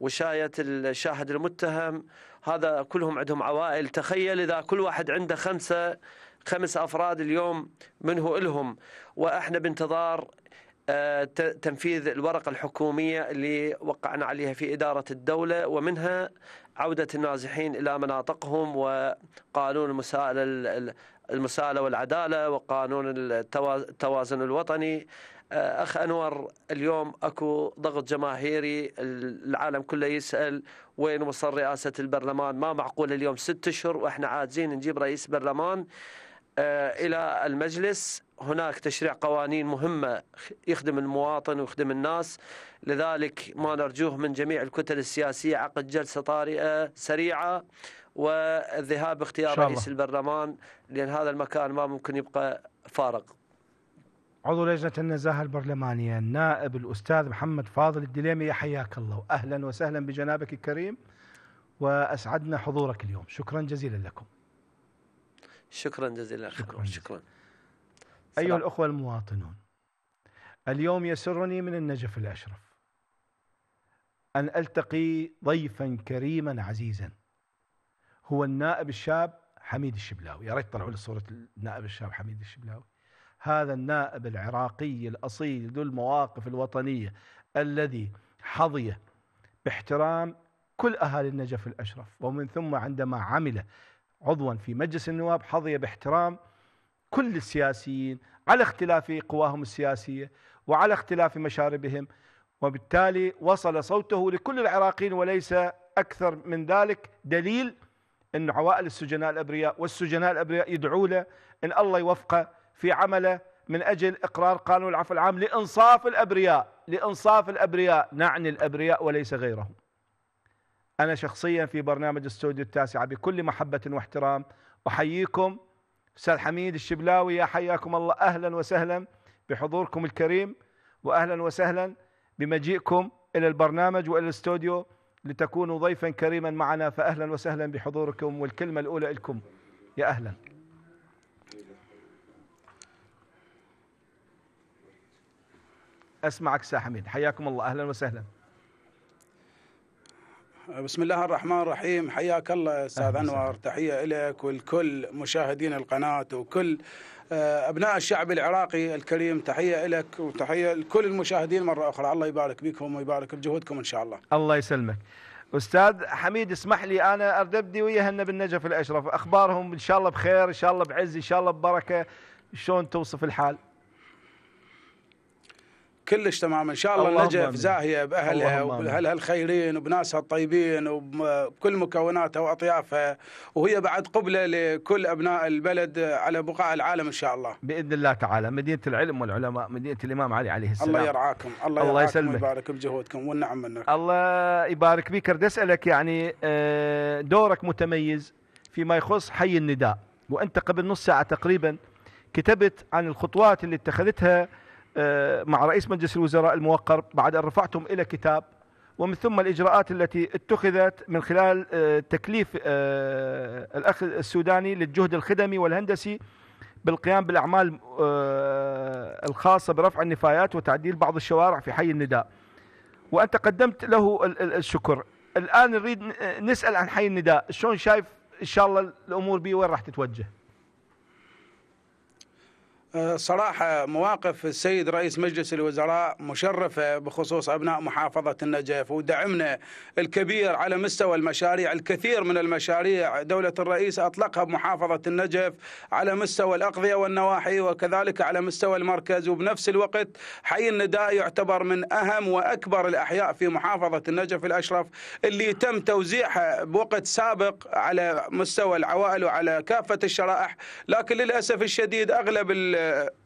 وشايه الشاهد المتهم هذا كلهم عندهم عوائل تخيل إذا كل واحد عنده خمسة خمس أفراد اليوم منه إلهم وإحنا بانتظار آه، تنفيذ الورقة الحكومية اللي وقعنا عليها في إدارة الدولة ومنها عودة النازحين إلى مناطقهم وقانون المساءلة المساءلة والعدالة وقانون التوازن الوطني آه، أخ أنور اليوم أكو ضغط جماهيري العالم كله يسأل وين وصل رئاسة البرلمان ما معقول اليوم ست أشهر وإحنا عاجزين نجيب رئيس برلمان آه، الى المجلس هناك تشريع قوانين مهمه يخدم المواطن ويخدم الناس لذلك ما نرجوه من جميع الكتل السياسيه عقد جلسه طارئه سريعه والذهاب باختيار رئيس البرلمان لان هذا المكان ما ممكن يبقى فارغ عضو لجنة النزاهة البرلمانية النائب الأستاذ محمد فاضل الدليمي حياك الله أهلا وسهلا بجنابك الكريم وأسعدنا حضورك اليوم شكرا جزيلا لكم شكرا جزيلا شكرا, شكرا. أيها الأخوة المواطنون اليوم يسرني من النجف الأشرف أن ألتقي ضيفا كريما عزيزا هو النائب الشاب حميد الشبلاوي يا ريت طلعوا لي صورة النائب الشاب حميد الشبلاوي هذا النائب العراقي الأصيل ذو المواقف الوطنية الذي حظي باحترام كل أهالي النجف الأشرف ومن ثم عندما عمل عضوا في مجلس النواب حظي باحترام كل السياسيين على اختلاف قواهم السياسيه وعلى اختلاف مشاربهم وبالتالي وصل صوته لكل العراقيين وليس اكثر من ذلك دليل ان عوائل السجناء الابرياء والسجناء الابرياء يدعوا له ان الله يوفقه في عمله من اجل اقرار قانون العفو العام لانصاف الابرياء لانصاف الابرياء نعني الابرياء وليس غيرهم أنا شخصيا في برنامج استوديو التاسعة بكل محبة واحترام أحييكم أستاذ حميد الشبلاوي يا حياكم الله أهلا وسهلا بحضوركم الكريم وأهلا وسهلا بمجيئكم إلى البرنامج وإلى الاستوديو لتكونوا ضيفا كريما معنا فأهلا وسهلا بحضوركم والكلمة الأولى لكم يا أهلا أسمعك ساحمين حياكم الله أهلا وسهلا بسم الله الرحمن الرحيم حياك الله استاذ انور تحيه لك ولكل مشاهدين القناه وكل آه، ابناء الشعب العراقي الكريم تحيه لك وتحيه لكل المشاهدين مره اخرى الله يبارك بكم ويبارك بجهودكم ان شاء الله الله يسلمك استاذ حميد اسمح لي انا اردبدي ويا هن بالنجف الاشرف اخبارهم ان شاء الله بخير ان شاء الله بعز ان شاء الله ببركه شلون توصف الحال كلش تمام ان شاء الله, الله اللجأ زاهيه باهلها وباهلها الخيرين وبناسها الطيبين وبكل مكوناتها واطيافها وهي بعد قبله لكل ابناء البلد على بقاع العالم ان شاء الله باذن الله تعالى مدينه العلم والعلماء مدينه الامام علي عليه السلام الله يرعاكم الله, الله يسلمك ويبارك بجهودكم والنعم منك الله يبارك بك بدي اسالك يعني آه، دورك متميز فيما يخص حي النداء وانت قبل نص ساعه تقريبا كتبت عن الخطوات اللي اتخذتها آه، مع رئيس مجلس الوزراء الموقر بعد أن رفعتم إلى كتاب ومن ثم الإجراءات التي اتخذت من خلال آه، تكليف آه، الأخ السوداني للجهد الخدمي والهندسي بالقيام بالأعمال الخاصة برفع النفايات وتعديل بعض الشوارع في حي النداء وأنت قدمت له الشكر الآن نريد نسأل عن حي النداء شلون شايف إن شاء الله الأمور به وين راح تتوجه صراحة مواقف السيد رئيس مجلس الوزراء مشرفة بخصوص أبناء محافظة النجف ودعمنا الكبير على مستوى المشاريع الكثير من المشاريع دولة الرئيس أطلقها بمحافظة النجف على مستوى الأقضية والنواحي وكذلك على مستوى المركز وبنفس الوقت حي النداء يعتبر من أهم وأكبر الأحياء في محافظة النجف الأشرف اللي تم توزيعها بوقت سابق على مستوى العوائل وعلى كافة الشرائح لكن للأسف الشديد أغلب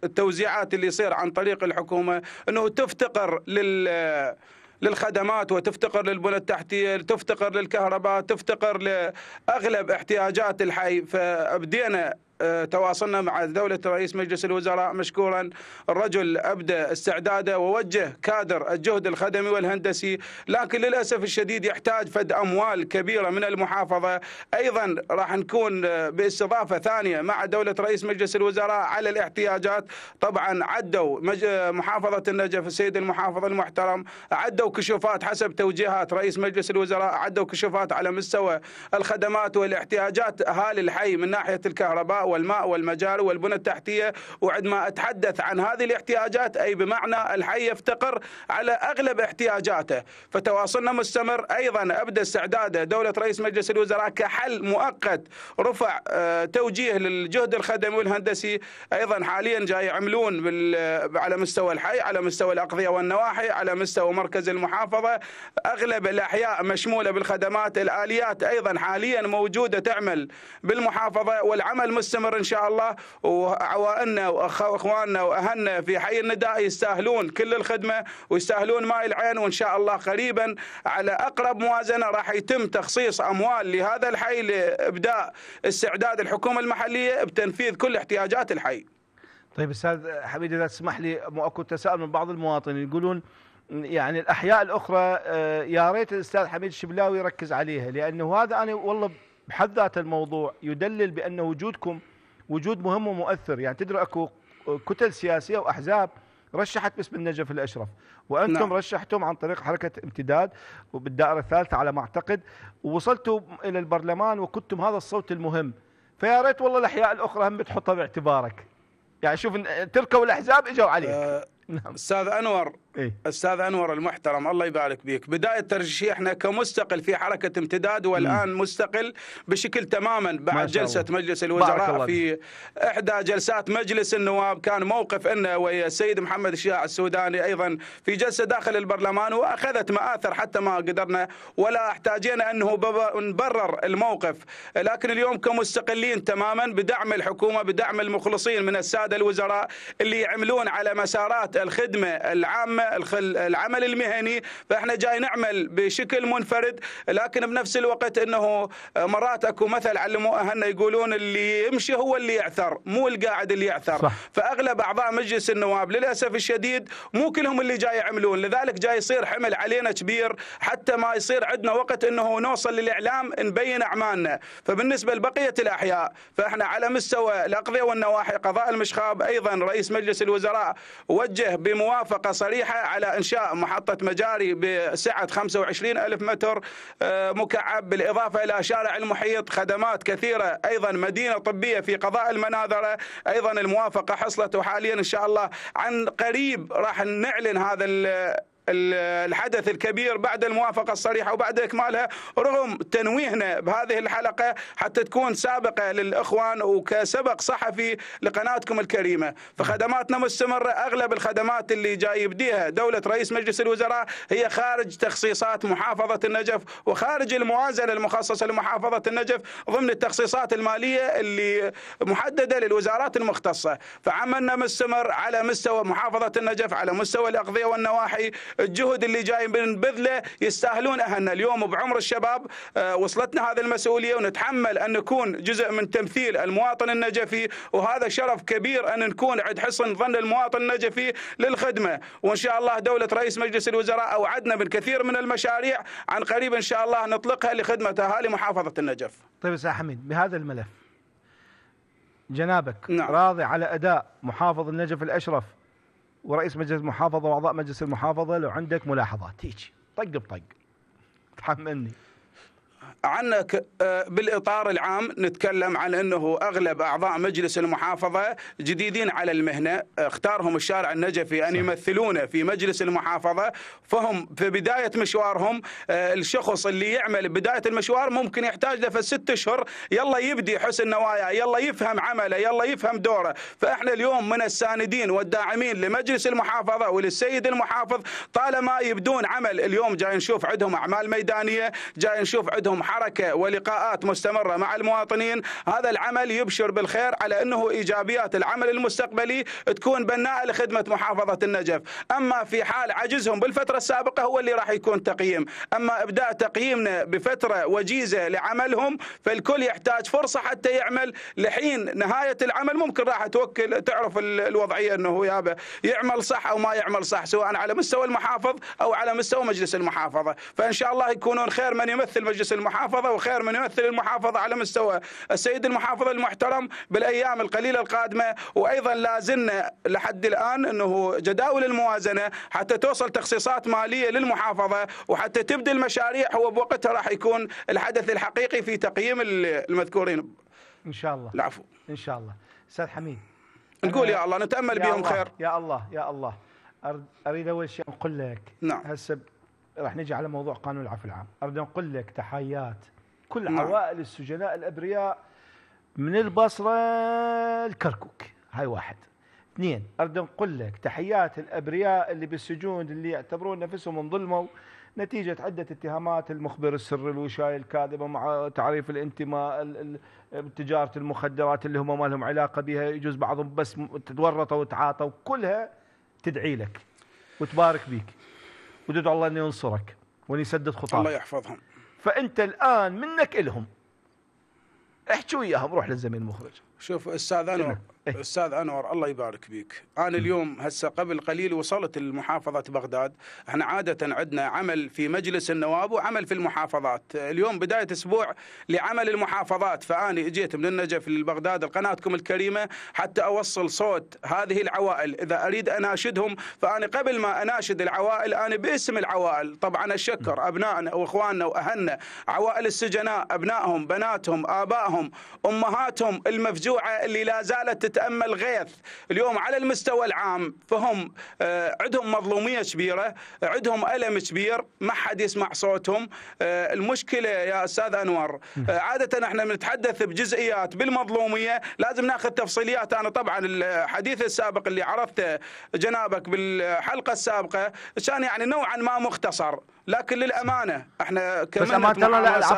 التوزيعات اللي يصير عن طريق الحكومه انه تفتقر لل للخدمات وتفتقر للبنى التحتيه، تفتقر للكهرباء، تفتقر لاغلب احتياجات الحي، فبدينا آه، تواصلنا مع دولة رئيس مجلس الوزراء مشكورا الرجل أبدى استعداده ووجه كادر الجهد الخدمي والهندسي لكن للأسف الشديد يحتاج فد أموال كبيرة من المحافظة أيضا راح نكون آه، باستضافة ثانية مع دولة رئيس مجلس الوزراء على الاحتياجات طبعا عدوا آه، محافظة النجف السيد المحافظ المحترم عدوا كشوفات حسب توجيهات رئيس مجلس الوزراء عدوا كشوفات على مستوى الخدمات والاحتياجات أهالي الحي من ناحية الكهرباء والماء والمجاري والبنى التحتية وعندما أتحدث عن هذه الاحتياجات أي بمعنى الحي يفتقر على أغلب احتياجاته فتواصلنا مستمر أيضا أبدى استعداده دولة رئيس مجلس الوزراء كحل مؤقت رفع آه، توجيه للجهد الخدمي والهندسي أيضا حاليا جاي يعملون على مستوى الحي على مستوى الأقضية والنواحي على مستوى مركز المحافظة أغلب الأحياء مشمولة بالخدمات الآليات أيضا حاليا موجودة تعمل بالمحافظة والعمل مستمر تستمر ان شاء الله وعوائلنا واخواننا واهلنا في حي النداء يستاهلون كل الخدمه ويستاهلون ماء العين وان شاء الله قريبا على اقرب موازنه راح يتم تخصيص اموال لهذا الحي لابداء استعداد الحكومه المحليه بتنفيذ كل احتياجات الحي. طيب استاذ حميد اذا تسمح لي اكو تساؤل من بعض المواطنين يقولون يعني الاحياء الاخرى آه، يا ريت الاستاذ حميد الشبلاوي يركز عليها لانه هذا انا والله بحد ذاته الموضوع يدلل بان وجودكم وجود مهم ومؤثر يعني تدري اكو كتل سياسيه واحزاب رشحت باسم النجف الاشرف وانتم نعم. رشحتم عن طريق حركه امتداد وبالدائره الثالثه على ما اعتقد ووصلتوا الى البرلمان وكنتم هذا الصوت المهم فيا ريت والله الاحياء الاخرى هم تحطها باعتبارك يعني شوف تركوا الاحزاب اجوا عليك أه نعم. استاذ انور إيه؟ استاذ انور المحترم الله يبارك بك بدايه ترشيحنا كمستقل في حركه امتداد والان مستقل بشكل تماما بعد جلسه الله. مجلس الوزراء في احدى جلسات مجلس النواب كان موقف انه ويا السيد محمد الشياع السوداني ايضا في جلسه داخل البرلمان واخذت ماثر حتى ما قدرنا ولا احتاجينا انه نبرر الموقف لكن اليوم كمستقلين تماما بدعم الحكومه بدعم المخلصين من الساده الوزراء اللي يعملون على مسارات الخدمه العامه العمل المهني فاحنا جاي نعمل بشكل منفرد لكن بنفس الوقت انه مرات اكو مثل علموا اهلنا يقولون اللي يمشي هو اللي يعثر مو القاعد اللي يعثر صح. فاغلب اعضاء مجلس النواب للاسف الشديد مو كلهم اللي جاي يعملون لذلك جاي يصير حمل علينا كبير حتى ما يصير عندنا وقت انه نوصل للاعلام نبين اعمالنا فبالنسبه لبقيه الاحياء فاحنا على مستوى الاقضيه والنواحي قضاء المشخاب ايضا رئيس مجلس الوزراء وجه بموافقه صريحه الصالحة على إنشاء محطة مجاري بسعة 25 ألف متر آه، مكعب بالإضافة إلى شارع المحيط خدمات كثيرة أيضا مدينة طبية في قضاء المناذرة أيضا الموافقة حصلت وحاليا إن شاء الله عن قريب راح نعلن هذا الحدث الكبير بعد الموافقة الصريحة وبعد إكمالها رغم تنويهنا بهذه الحلقة حتى تكون سابقة للإخوان وكسبق صحفي لقناتكم الكريمة فخدماتنا مستمرة أغلب الخدمات اللي جاي يبديها دولة رئيس مجلس الوزراء هي خارج تخصيصات محافظة النجف وخارج الموازنة المخصصة لمحافظة النجف ضمن التخصيصات المالية اللي محددة للوزارات المختصة فعملنا مستمر على مستوى محافظة النجف على مستوى الأقضية والنواحي الجهد اللي جاي من بذله يستاهلون اهلنا اليوم بعمر الشباب آه، وصلتنا هذه المسؤوليه ونتحمل ان نكون جزء من تمثيل المواطن النجفي وهذا شرف كبير ان نكون عند حسن ظن المواطن النجفي للخدمه وان شاء الله دوله رئيس مجلس الوزراء اوعدنا بالكثير من المشاريع عن قريب ان شاء الله نطلقها لخدمه اهالي محافظه النجف. طيب استاذ حميد بهذا الملف جنابك نعم. راضي على اداء محافظ النجف الاشرف ورئيس مجلس المحافظه واعضاء مجلس المحافظه لو عندك ملاحظات تيجي طق بطق تحملني عنك آه، بالاطار العام نتكلم عن انه اغلب اعضاء مجلس المحافظه جديدين على المهنه اختارهم الشارع النجفي ان يمثلونه في مجلس المحافظه فهم في بدايه مشوارهم آه، الشخص اللي يعمل بدايه المشوار ممكن يحتاج له في الست اشهر يلا يبدي حسن نوايا يلا يفهم عمله يلا يفهم دوره فاحنا اليوم من الساندين والداعمين لمجلس المحافظه وللسيد المحافظ طالما يبدون عمل اليوم جاي نشوف عندهم اعمال ميدانيه جاي نشوف عندهم حركة ولقاءات مستمرة مع المواطنين هذا العمل يبشر بالخير على أنه إيجابيات العمل المستقبلي تكون بناءة لخدمة محافظة النجف أما في حال عجزهم بالفترة السابقة هو اللي راح يكون تقييم أما إبداء تقييمنا بفترة وجيزة لعملهم فالكل يحتاج فرصة حتى يعمل لحين نهاية العمل ممكن راح توكل تعرف الوضعية أنه يابا يعمل صح أو ما يعمل صح سواء على مستوى المحافظ أو على مستوى مجلس المحافظة فإن شاء الله يكونون خير من يمثل مجلس المحافظة المحافظة وخير من يمثل المحافظة على مستوى السيد المحافظ المحترم بالأيام القليلة القادمة وأيضا لازلنا لحد الآن أنه جداول الموازنة حتى توصل تخصيصات مالية للمحافظة وحتى تبدأ المشاريع هو بوقتها راح يكون الحدث الحقيقي في تقييم المذكورين إن شاء الله العفو إن شاء الله أستاذ حميد نقول يا الله نتأمل بهم خير يا الله يا الله أريد أول شيء أقول لك نعم هسه راح نجي على موضوع قانون العفو العام اريد اقول لك تحيات كل نعم. عوائل السجناء الابرياء من البصره الكركوك هاي واحد اثنين اريد اقول لك تحيات الابرياء اللي بالسجون اللي يعتبرون نفسهم انظلموا نتيجة عدة اتهامات المخبر السري الوشاية الكاذبة مع تعريف الانتماء تجارة المخدرات اللي هم ما لهم علاقة بها يجوز بعضهم بس تورطوا وتعاطوا كلها تدعي لك وتبارك بيك وتدعو الله ان ينصرك وأن يسدد خطاك الله يحفظهم فأنت الآن منك إلهم احكي وياهم روح للزميل المخرج شوف أستاذ أنور إيه؟ استاذ انور الله يبارك بك انا اليوم هسه قبل قليل وصلت لمحافظه بغداد احنا عاده عندنا عمل في مجلس النواب وعمل في المحافظات اليوم بدايه اسبوع لعمل المحافظات فاني اجيت من النجف لبغداد لقناتكم الكريمه حتى اوصل صوت هذه العوائل اذا اريد اناشدهم فاني قبل ما اناشد العوائل انا باسم العوائل طبعا اشكر ابنائنا واخواننا واهلنا عوائل السجناء ابنائهم بناتهم ابائهم امهاتهم المفجوعه اللي لا زالت تتامل غيث اليوم على المستوى العام فهم آه، عندهم مظلوميه كبيره عندهم الم كبير ما حد يسمع صوتهم آه، المشكله يا استاذ انور آه، عاده احنا بنتحدث بجزئيات بالمظلوميه لازم ناخذ تفصيليات انا طبعا الحديث السابق اللي عرفته جنابك بالحلقه السابقه كان يعني نوعا ما مختصر لكن للامانه احنا كمان بس امانه الله لا العفو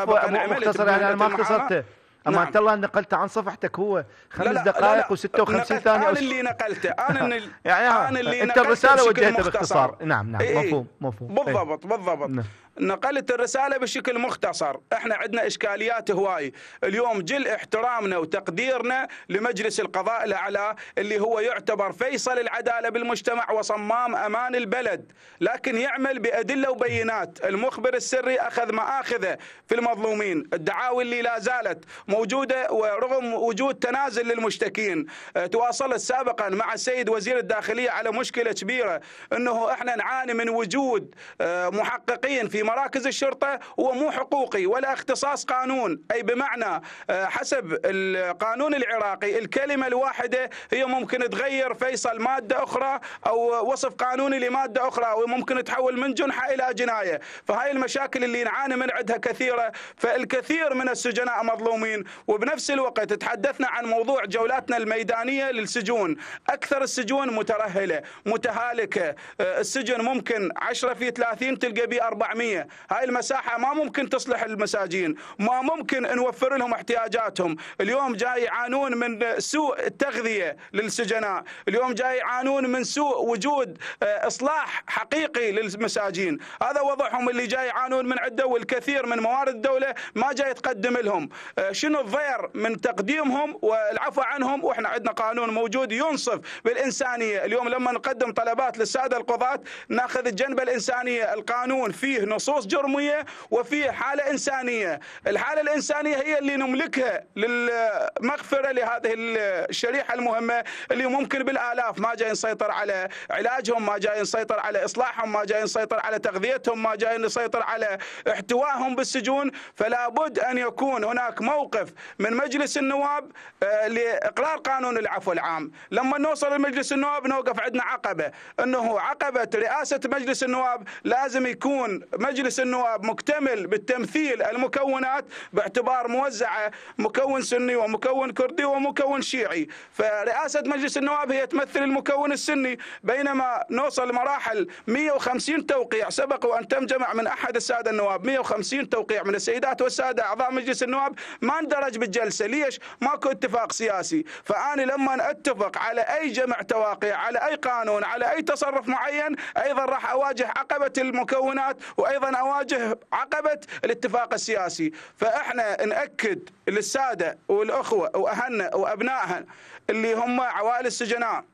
مختصر يعني انا ما اختصرته اما نعم. انت الله نقلت عن صفحتك هو خمس لا لا دقائق و56 ثانيه انا اللي نقلته انا اللي يعني انا اللي انت الرساله وجهتها باختصار نعم نعم إيه. مفهوم مفهوم طيب. بالضبط بالضبط نعم. نقلت الرسالة بشكل مختصر احنا عندنا إشكاليات هواي اليوم جل احترامنا وتقديرنا لمجلس القضاء الأعلى اللي هو يعتبر فيصل العدالة بالمجتمع وصمام أمان البلد لكن يعمل بأدلة وبينات المخبر السري أخذ مآخذه في المظلومين الدعاوي اللي لا زالت موجودة ورغم وجود تنازل للمشتكين أه، تواصلت سابقا مع السيد وزير الداخلية على مشكلة كبيرة أنه احنا نعاني من وجود أه، محققين في في مراكز الشرطة هو مو حقوقي ولا اختصاص قانون أي بمعنى آه، حسب القانون العراقي الكلمة الواحدة هي ممكن تغير فيصل مادة أخرى أو وصف قانوني لمادة أخرى وممكن تحول من جنحة إلى جناية فهاي المشاكل اللي نعاني من عندها كثيرة فالكثير من السجناء مظلومين وبنفس الوقت تحدثنا عن موضوع جولاتنا الميدانية للسجون أكثر السجون مترهلة متهالكة آه، السجن ممكن 10 في 30 تلقى به 400 الإنسانية هاي المساحة ما ممكن تصلح المساجين ما ممكن نوفر لهم احتياجاتهم اليوم جاي يعانون من سوء التغذية للسجناء اليوم جاي يعانون من سوء وجود آه، إصلاح حقيقي للمساجين هذا وضعهم اللي جاي يعانون من عدة والكثير من موارد الدولة ما جاي تقدم لهم آه، شنو الضير من تقديمهم والعفو عنهم وإحنا عندنا قانون موجود ينصف بالإنسانية اليوم لما نقدم طلبات للسادة القضاة ناخذ الجنبة الإنسانية القانون فيه نص نصوص جرميه وفي حاله انسانيه، الحاله الانسانيه هي اللي نملكها للمغفره لهذه الشريحه المهمه اللي ممكن بالالاف ما جاي نسيطر على علاجهم، ما جاي نسيطر على اصلاحهم، ما جاي نسيطر على تغذيتهم، ما جاي نسيطر على احتواهم بالسجون، فلا بد ان يكون هناك موقف من مجلس النواب آه، لاقرار قانون العفو العام، لما نوصل لمجلس النواب نوقف عندنا عقبه انه عقبه رئاسه مجلس النواب لازم يكون مجلس مجلس النواب مكتمل بالتمثيل المكونات باعتبار موزعه مكون سني ومكون كردي ومكون شيعي فرئاسه مجلس النواب هي تمثل المكون السني بينما نوصل لمراحل 150 توقيع سبق وان تم جمع من احد الساده النواب 150 توقيع من السيدات والساده اعضاء مجلس النواب ما اندرج بالجلسه ليش؟ ماكو اتفاق سياسي فاني لما اتفق على اي جمع تواقيع على اي قانون على اي تصرف معين ايضا راح اواجه عقبه المكونات وايضا ايضا اواجه عقبه الاتفاق السياسي فاحنا ناكد للساده والاخوه واهلنا وابنائها اللي هم عوائل السجناء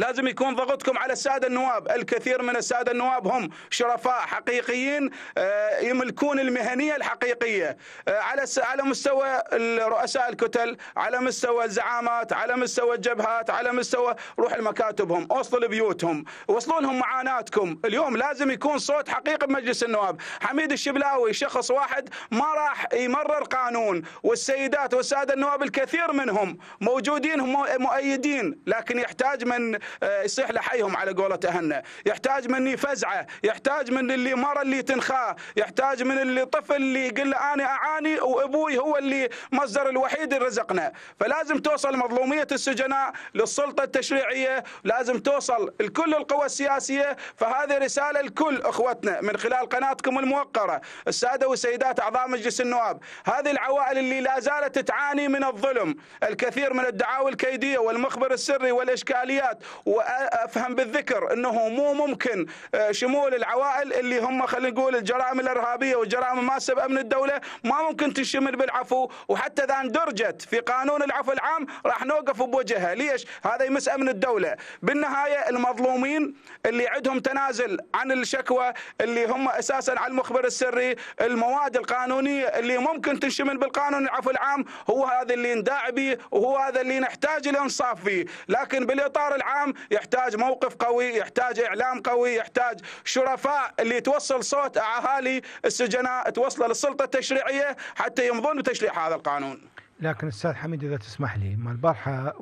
لازم يكون ضغطكم على الساده النواب الكثير من الساده النواب هم شرفاء حقيقيين آه، يملكون المهنيه الحقيقيه آه، على على مستوى رؤساء الكتل على مستوى الزعامات على مستوى الجبهات على مستوى روح لمكاتبهم اوصلوا لبيوتهم وصلوا لهم معاناتكم اليوم لازم يكون صوت حقيقي بمجلس النواب حميد الشبلاوي شخص واحد ما راح يمرر قانون والسيدات والساده النواب الكثير منهم موجودين هم مؤيدين لكن يحتاج من يصيح لحيهم على قولة أهلنا يحتاج مني فزعة يحتاج من اللي مرة اللي تنخاه يحتاج من اللي طفل اللي يقول له أنا أعاني وأبوي هو اللي مصدر الوحيد لرزقنا فلازم توصل مظلومية السجناء للسلطة التشريعية لازم توصل لكل القوى السياسية فهذه رسالة لكل أخوتنا من خلال قناتكم الموقرة السادة والسيدات أعضاء مجلس النواب هذه العوائل اللي لا زالت تعاني من الظلم الكثير من الدعاوى الكيدية والمخبر السري والإشكاليات وافهم بالذكر انه مو ممكن آه، شمول العوائل اللي هم خلينا نقول الجرائم الارهابيه والجرائم الماسه بامن الدوله ما ممكن تنشمل بالعفو وحتى اذا اندرجت في قانون العفو العام راح نوقف بوجهها ليش؟ هذا يمس امن الدوله بالنهايه المظلومين اللي عندهم تنازل عن الشكوى اللي هم اساسا على المخبر السري المواد القانونيه اللي ممكن تنشمل بالقانون العفو العام هو هذا اللي نداعي به وهو هذا اللي نحتاج الانصاف فيه لكن بالاطار العام الاعلام يحتاج موقف قوي يحتاج اعلام قوي يحتاج شرفاء اللي توصل صوت اهالي السجناء توصله للسلطه التشريعيه حتى يمضون بتشريع هذا القانون لكن استاذ حميد اذا تسمح لي ما البارحه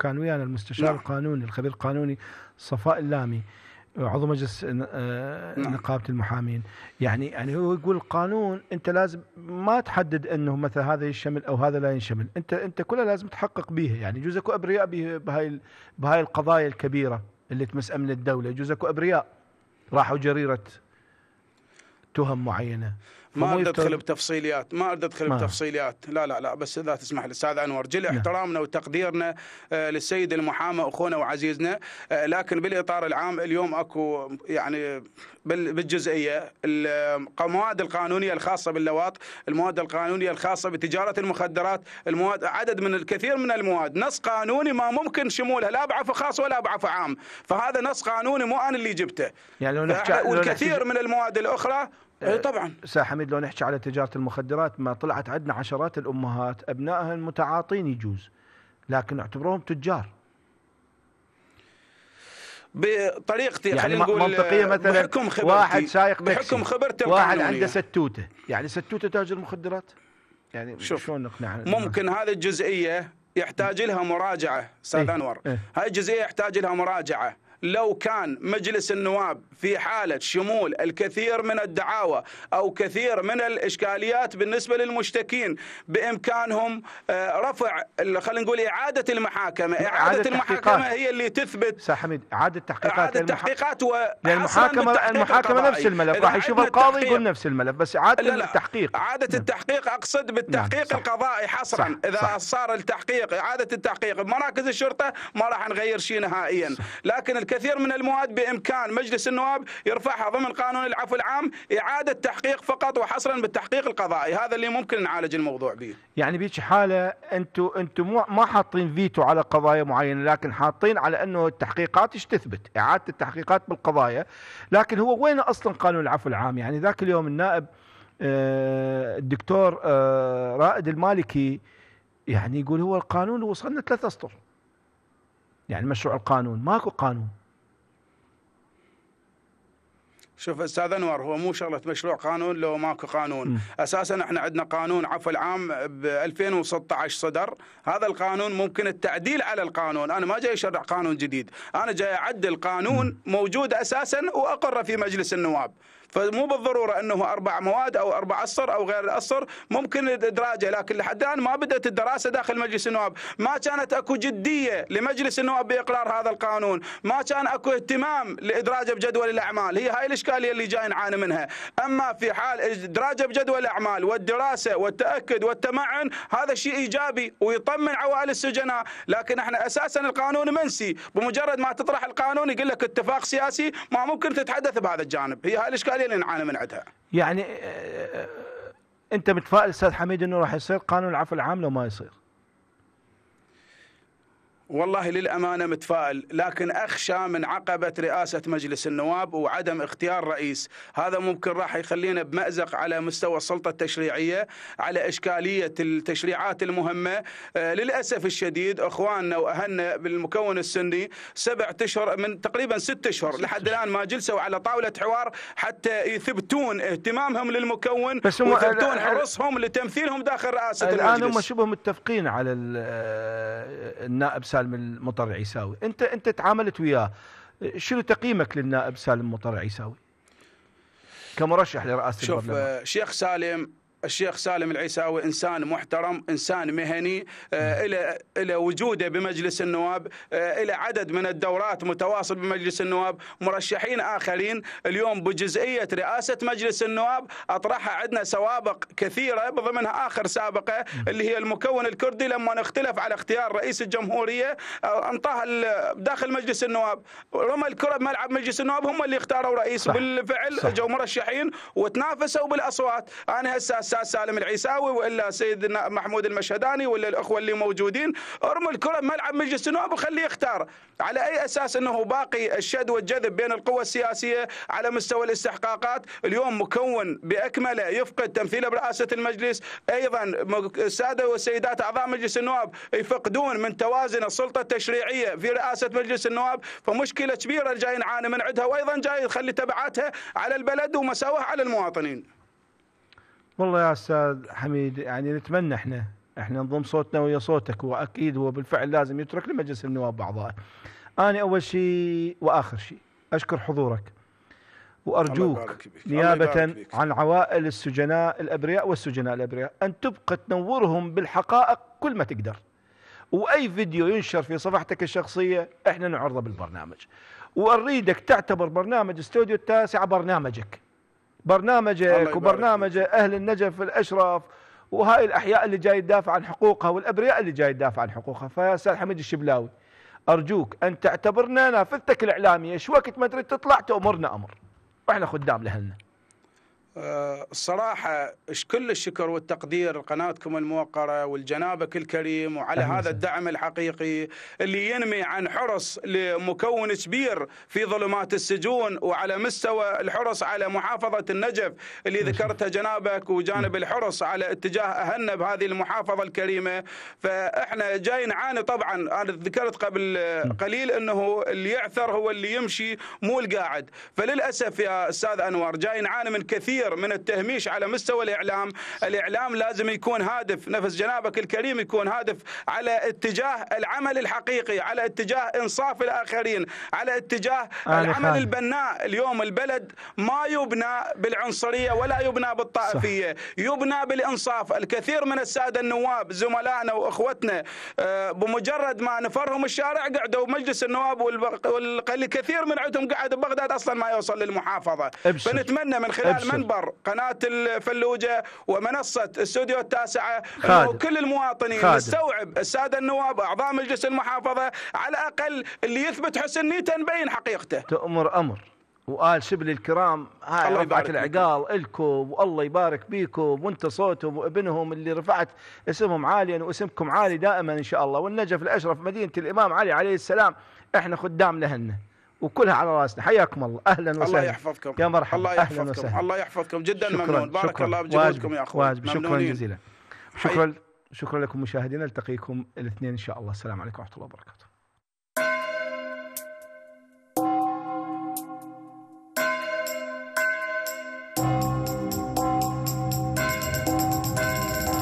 كان ويانا المستشار نعم. القانوني الخبير القانوني صفاء اللامي عضو مجلس آه، نعم. نقابه المحامين يعني يعني هو يقول القانون انت لازم ما تحدد انه مثلا هذا يشمل او هذا لا ينشمل انت انت كلها لازم تحقق بيها يعني يجوز اكو ابرياء بهاي بهاي القضايا الكبيره اللي تمس امن الدوله يجوز اكو ابرياء راحوا جريره تهم معينه ما اريد ادخل بتفصيليات ما اريد ادخل بتفصيليات لا لا لا بس اذا تسمح لي استاذ انور جل نعم. احترامنا وتقديرنا آه، للسيد المحامى اخونا وعزيزنا آه، لكن بالاطار العام اليوم اكو يعني بالجزئيه آه، المواد القانونيه الخاصه باللواط المواد القانونيه الخاصه بتجاره المخدرات المواد عدد من الكثير من المواد نص قانوني ما ممكن شمولها لا بعفو خاص ولا بعفو عام فهذا نص قانوني مو انا اللي جبته يعني والكثير من المواد الاخرى إيه، آه، طبعا استاذ حميد لو نحكي على تجاره المخدرات ما طلعت عندنا عشرات الامهات ابنائها المتعاطين يجوز لكن اعتبروهم تجار بطريقتي يعني نقول منطقيه آه، مثلا بحكم خبرتي واحد سايق بحكم خبرته واحد عنده ستوته يعني ستوته تاجر مخدرات يعني شوف شلون نقنع ممكن هذه الجزئيه يحتاج لها مراجعه استاذ إيه، انور هاي الجزئيه يحتاج لها مراجعه لو كان مجلس النواب في حالة شمول الكثير من الدعاوى أو كثير من الإشكاليات بالنسبة للمشتكين بإمكانهم آه، رفع خلينا نقول إعادة المحاكمة إعادة, المحاكمة هي اللي تثبت حميد إعادة تحقيقات إعادة التحقيقات و المحاكمة المحاكمة نفس الملف راح يشوف القاضي يقول نفس الملف بس إعادة التحقيق إعادة نعم. التحقيق أقصد بالتحقيق نعم، القضائي حصرا إذا صار التحقيق إعادة التحقيق بمراكز الشرطة ما راح نغير شيء نهائيا لكن الكثير من المواد بإمكان مجلس النواب يرفعها ضمن قانون العفو العام إعادة تحقيق فقط وحصرا بالتحقيق القضائي هذا اللي ممكن نعالج الموضوع به يعني بيش حالة أنتم أنتم ما حاطين فيتو على قضايا معينة لكن حاطين على أنه التحقيقات ايش تثبت إعادة التحقيقات بالقضايا لكن هو وين أصلا قانون العفو العام يعني ذاك اليوم النائب آه، الدكتور آه، رائد المالكي يعني يقول هو القانون وصلنا ثلاثة أسطر يعني مشروع القانون ماكو قانون شوف استاذ انور هو مو شغله مشروع قانون لو ماكو قانون م. اساسا احنا عندنا قانون عفو العام ب 2016 صدر هذا القانون ممكن التعديل على القانون انا ما جاي اشرع قانون جديد انا جاي اعدل قانون م. موجود اساسا واقره في مجلس النواب فمو بالضروره انه اربع مواد او اربع اسطر او غير الاسطر ممكن ادراجه لكن لحد الان ما بدات الدراسه داخل مجلس النواب ما كانت اكو جديه لمجلس النواب باقرار هذا القانون ما كان اكو اهتمام لادراجه بجدول الاعمال هي هاي الاشكاليه اللي جاي نعاني منها اما في حال ادراجه بجدول الاعمال والدراسه والتاكد والتمعن هذا شيء ايجابي ويطمن عوائل السجناء لكن احنا اساسا القانون منسي بمجرد ما تطرح القانون يقول لك اتفاق سياسي ما ممكن تتحدث بهذا الجانب هي هاي الاشكاليه هذه اللي نعاني من عندها يعني آه، آه، آه، انت متفائل استاذ حميد انه راح يصير قانون العفو العام لو ما يصير والله للأمانة متفائل لكن أخشى من عقبة رئاسة مجلس النواب وعدم اختيار رئيس هذا ممكن راح يخلينا بمأزق على مستوى السلطة التشريعية على إشكالية التشريعات المهمة آه، للأسف الشديد أخواننا وأهلنا بالمكون السني سبع أشهر من تقريبا ست أشهر لحد الآن ما جلسوا على طاولة حوار حتى يثبتون اهتمامهم للمكون بس ويثبتون حرصهم لتمثيلهم داخل رئاسة الآن المجلس الآن هم شبه متفقين على آه، النائب سابق سالم المطر عيساوي انت انت تعاملت وياه شنو تقييمك للنائب سالم المطر عيساوي كمرشح لرئاسه شوف البرلمان آه، شيخ سالم الشيخ سالم العيساوي انسان محترم انسان مهني آه، الى الى وجوده بمجلس النواب آه، الى عدد من الدورات متواصل بمجلس النواب مرشحين اخرين اليوم بجزئيه رئاسه مجلس النواب اطرحها عندنا سوابق كثيره بضمنها اخر سابقه اللي هي المكون الكردي لما اختلف على اختيار رئيس الجمهوريه آه، انطاها داخل مجلس النواب رمى الكره بملعب مجلس النواب هم اللي اختاروا رئيس صح. بالفعل صح. جو مرشحين وتنافسوا بالاصوات انا هسه الاستاذ سالم العيساوي والا سيدنا محمود المشهداني ولا الاخوه اللي موجودين ارموا الكره بملعب مجلس النواب وخليه يختار على اي اساس انه باقي الشد والجذب بين القوى السياسيه على مستوى الاستحقاقات اليوم مكون باكمله يفقد تمثيله برئاسه المجلس ايضا الساده والسيدات اعضاء مجلس النواب يفقدون من توازن السلطه التشريعيه في رئاسه مجلس النواب فمشكله كبيره جاي نعاني من عندها وايضا جاي يخلي تبعاتها على البلد ومساواه على المواطنين والله يا استاذ حميد يعني نتمنى احنا احنا نضم صوتنا ويا صوتك واكيد هو بالفعل لازم يترك لمجلس النواب بعضها انا اول شيء واخر شيء اشكر حضورك وارجوك نيابه عن عوائل السجناء الابرياء والسجناء الابرياء ان تبقى تنورهم بالحقائق كل ما تقدر واي فيديو ينشر في صفحتك الشخصيه احنا نعرضه بالبرنامج واريدك تعتبر برنامج استوديو التاسعه برنامجك برنامجك وبرنامج اهل النجف الاشرف وهاي الاحياء اللي جاي تدافع عن حقوقها والابرياء اللي جاي تدافع عن حقوقها فيا استاذ حميد الشبلاوي ارجوك ان تعتبرنا نافذتك الاعلاميه شو وقت ما تريد تطلع تامرنا امر واحنا خدام لاهلنا آه، الصراحة كل الشكر والتقدير لقناتكم الموقرة والجنابك الكريم وعلى هذا الدعم الحقيقي اللي ينمي عن حرص لمكون كبير في ظلمات السجون وعلى مستوى الحرص على محافظة النجف اللي ذكرتها جنابك وجانب أمم. الحرص على اتجاه أهلنا بهذه المحافظة الكريمة فإحنا جاي نعاني طبعا أنا ذكرت قبل أمم. قليل أنه اللي يعثر هو اللي يمشي مو القاعد فللأسف يا أستاذ أنور جاي نعاني من كثير كثير من التهميش على مستوى الإعلام الإعلام لازم يكون هادف نفس جنابك الكريم يكون هادف على اتجاه العمل الحقيقي على اتجاه إنصاف الآخرين على اتجاه العمل البناء اليوم البلد ما يبنى بالعنصرية ولا يبنى بالطائفية صح. يبنى بالإنصاف الكثير من السادة النواب زملائنا وإخوتنا آه، بمجرد ما نفرهم الشارع قعدوا مجلس النواب والكثير من عندهم قعد ببغداد أصلا ما يوصل للمحافظة أبشر. فنتمنى من خلال أبشر. المنبر قناة الفلوجة ومنصة استوديو التاسعة خادم. كل المواطنين خادم. نستوعب السادة النواب أعضاء مجلس المحافظة على الأقل اللي يثبت حسن نيته نبين حقيقته تؤمر أمر وآل شبل الكرام هاي رفعة العقال الكم والله يبارك بيكم وانت صوتهم وابنهم اللي رفعت اسمهم عاليا واسمكم عالي دائما ان شاء الله والنجف الاشرف مدينة الامام علي عليه السلام احنا خدام لهن وكلها على راسنا حياكم الله اهلا وسهلا الله يحفظكم يا مرحبا الله يحفظكم وسهلا. الله يحفظكم جدا شكرا. ممنون بارك شكرا. الله بجهودكم يا اخوان واجب. شكرا جزيلا شكرا حي. شكرا لكم مشاهدينا التقيكم الاثنين ان شاء الله السلام عليكم ورحمه الله وبركاته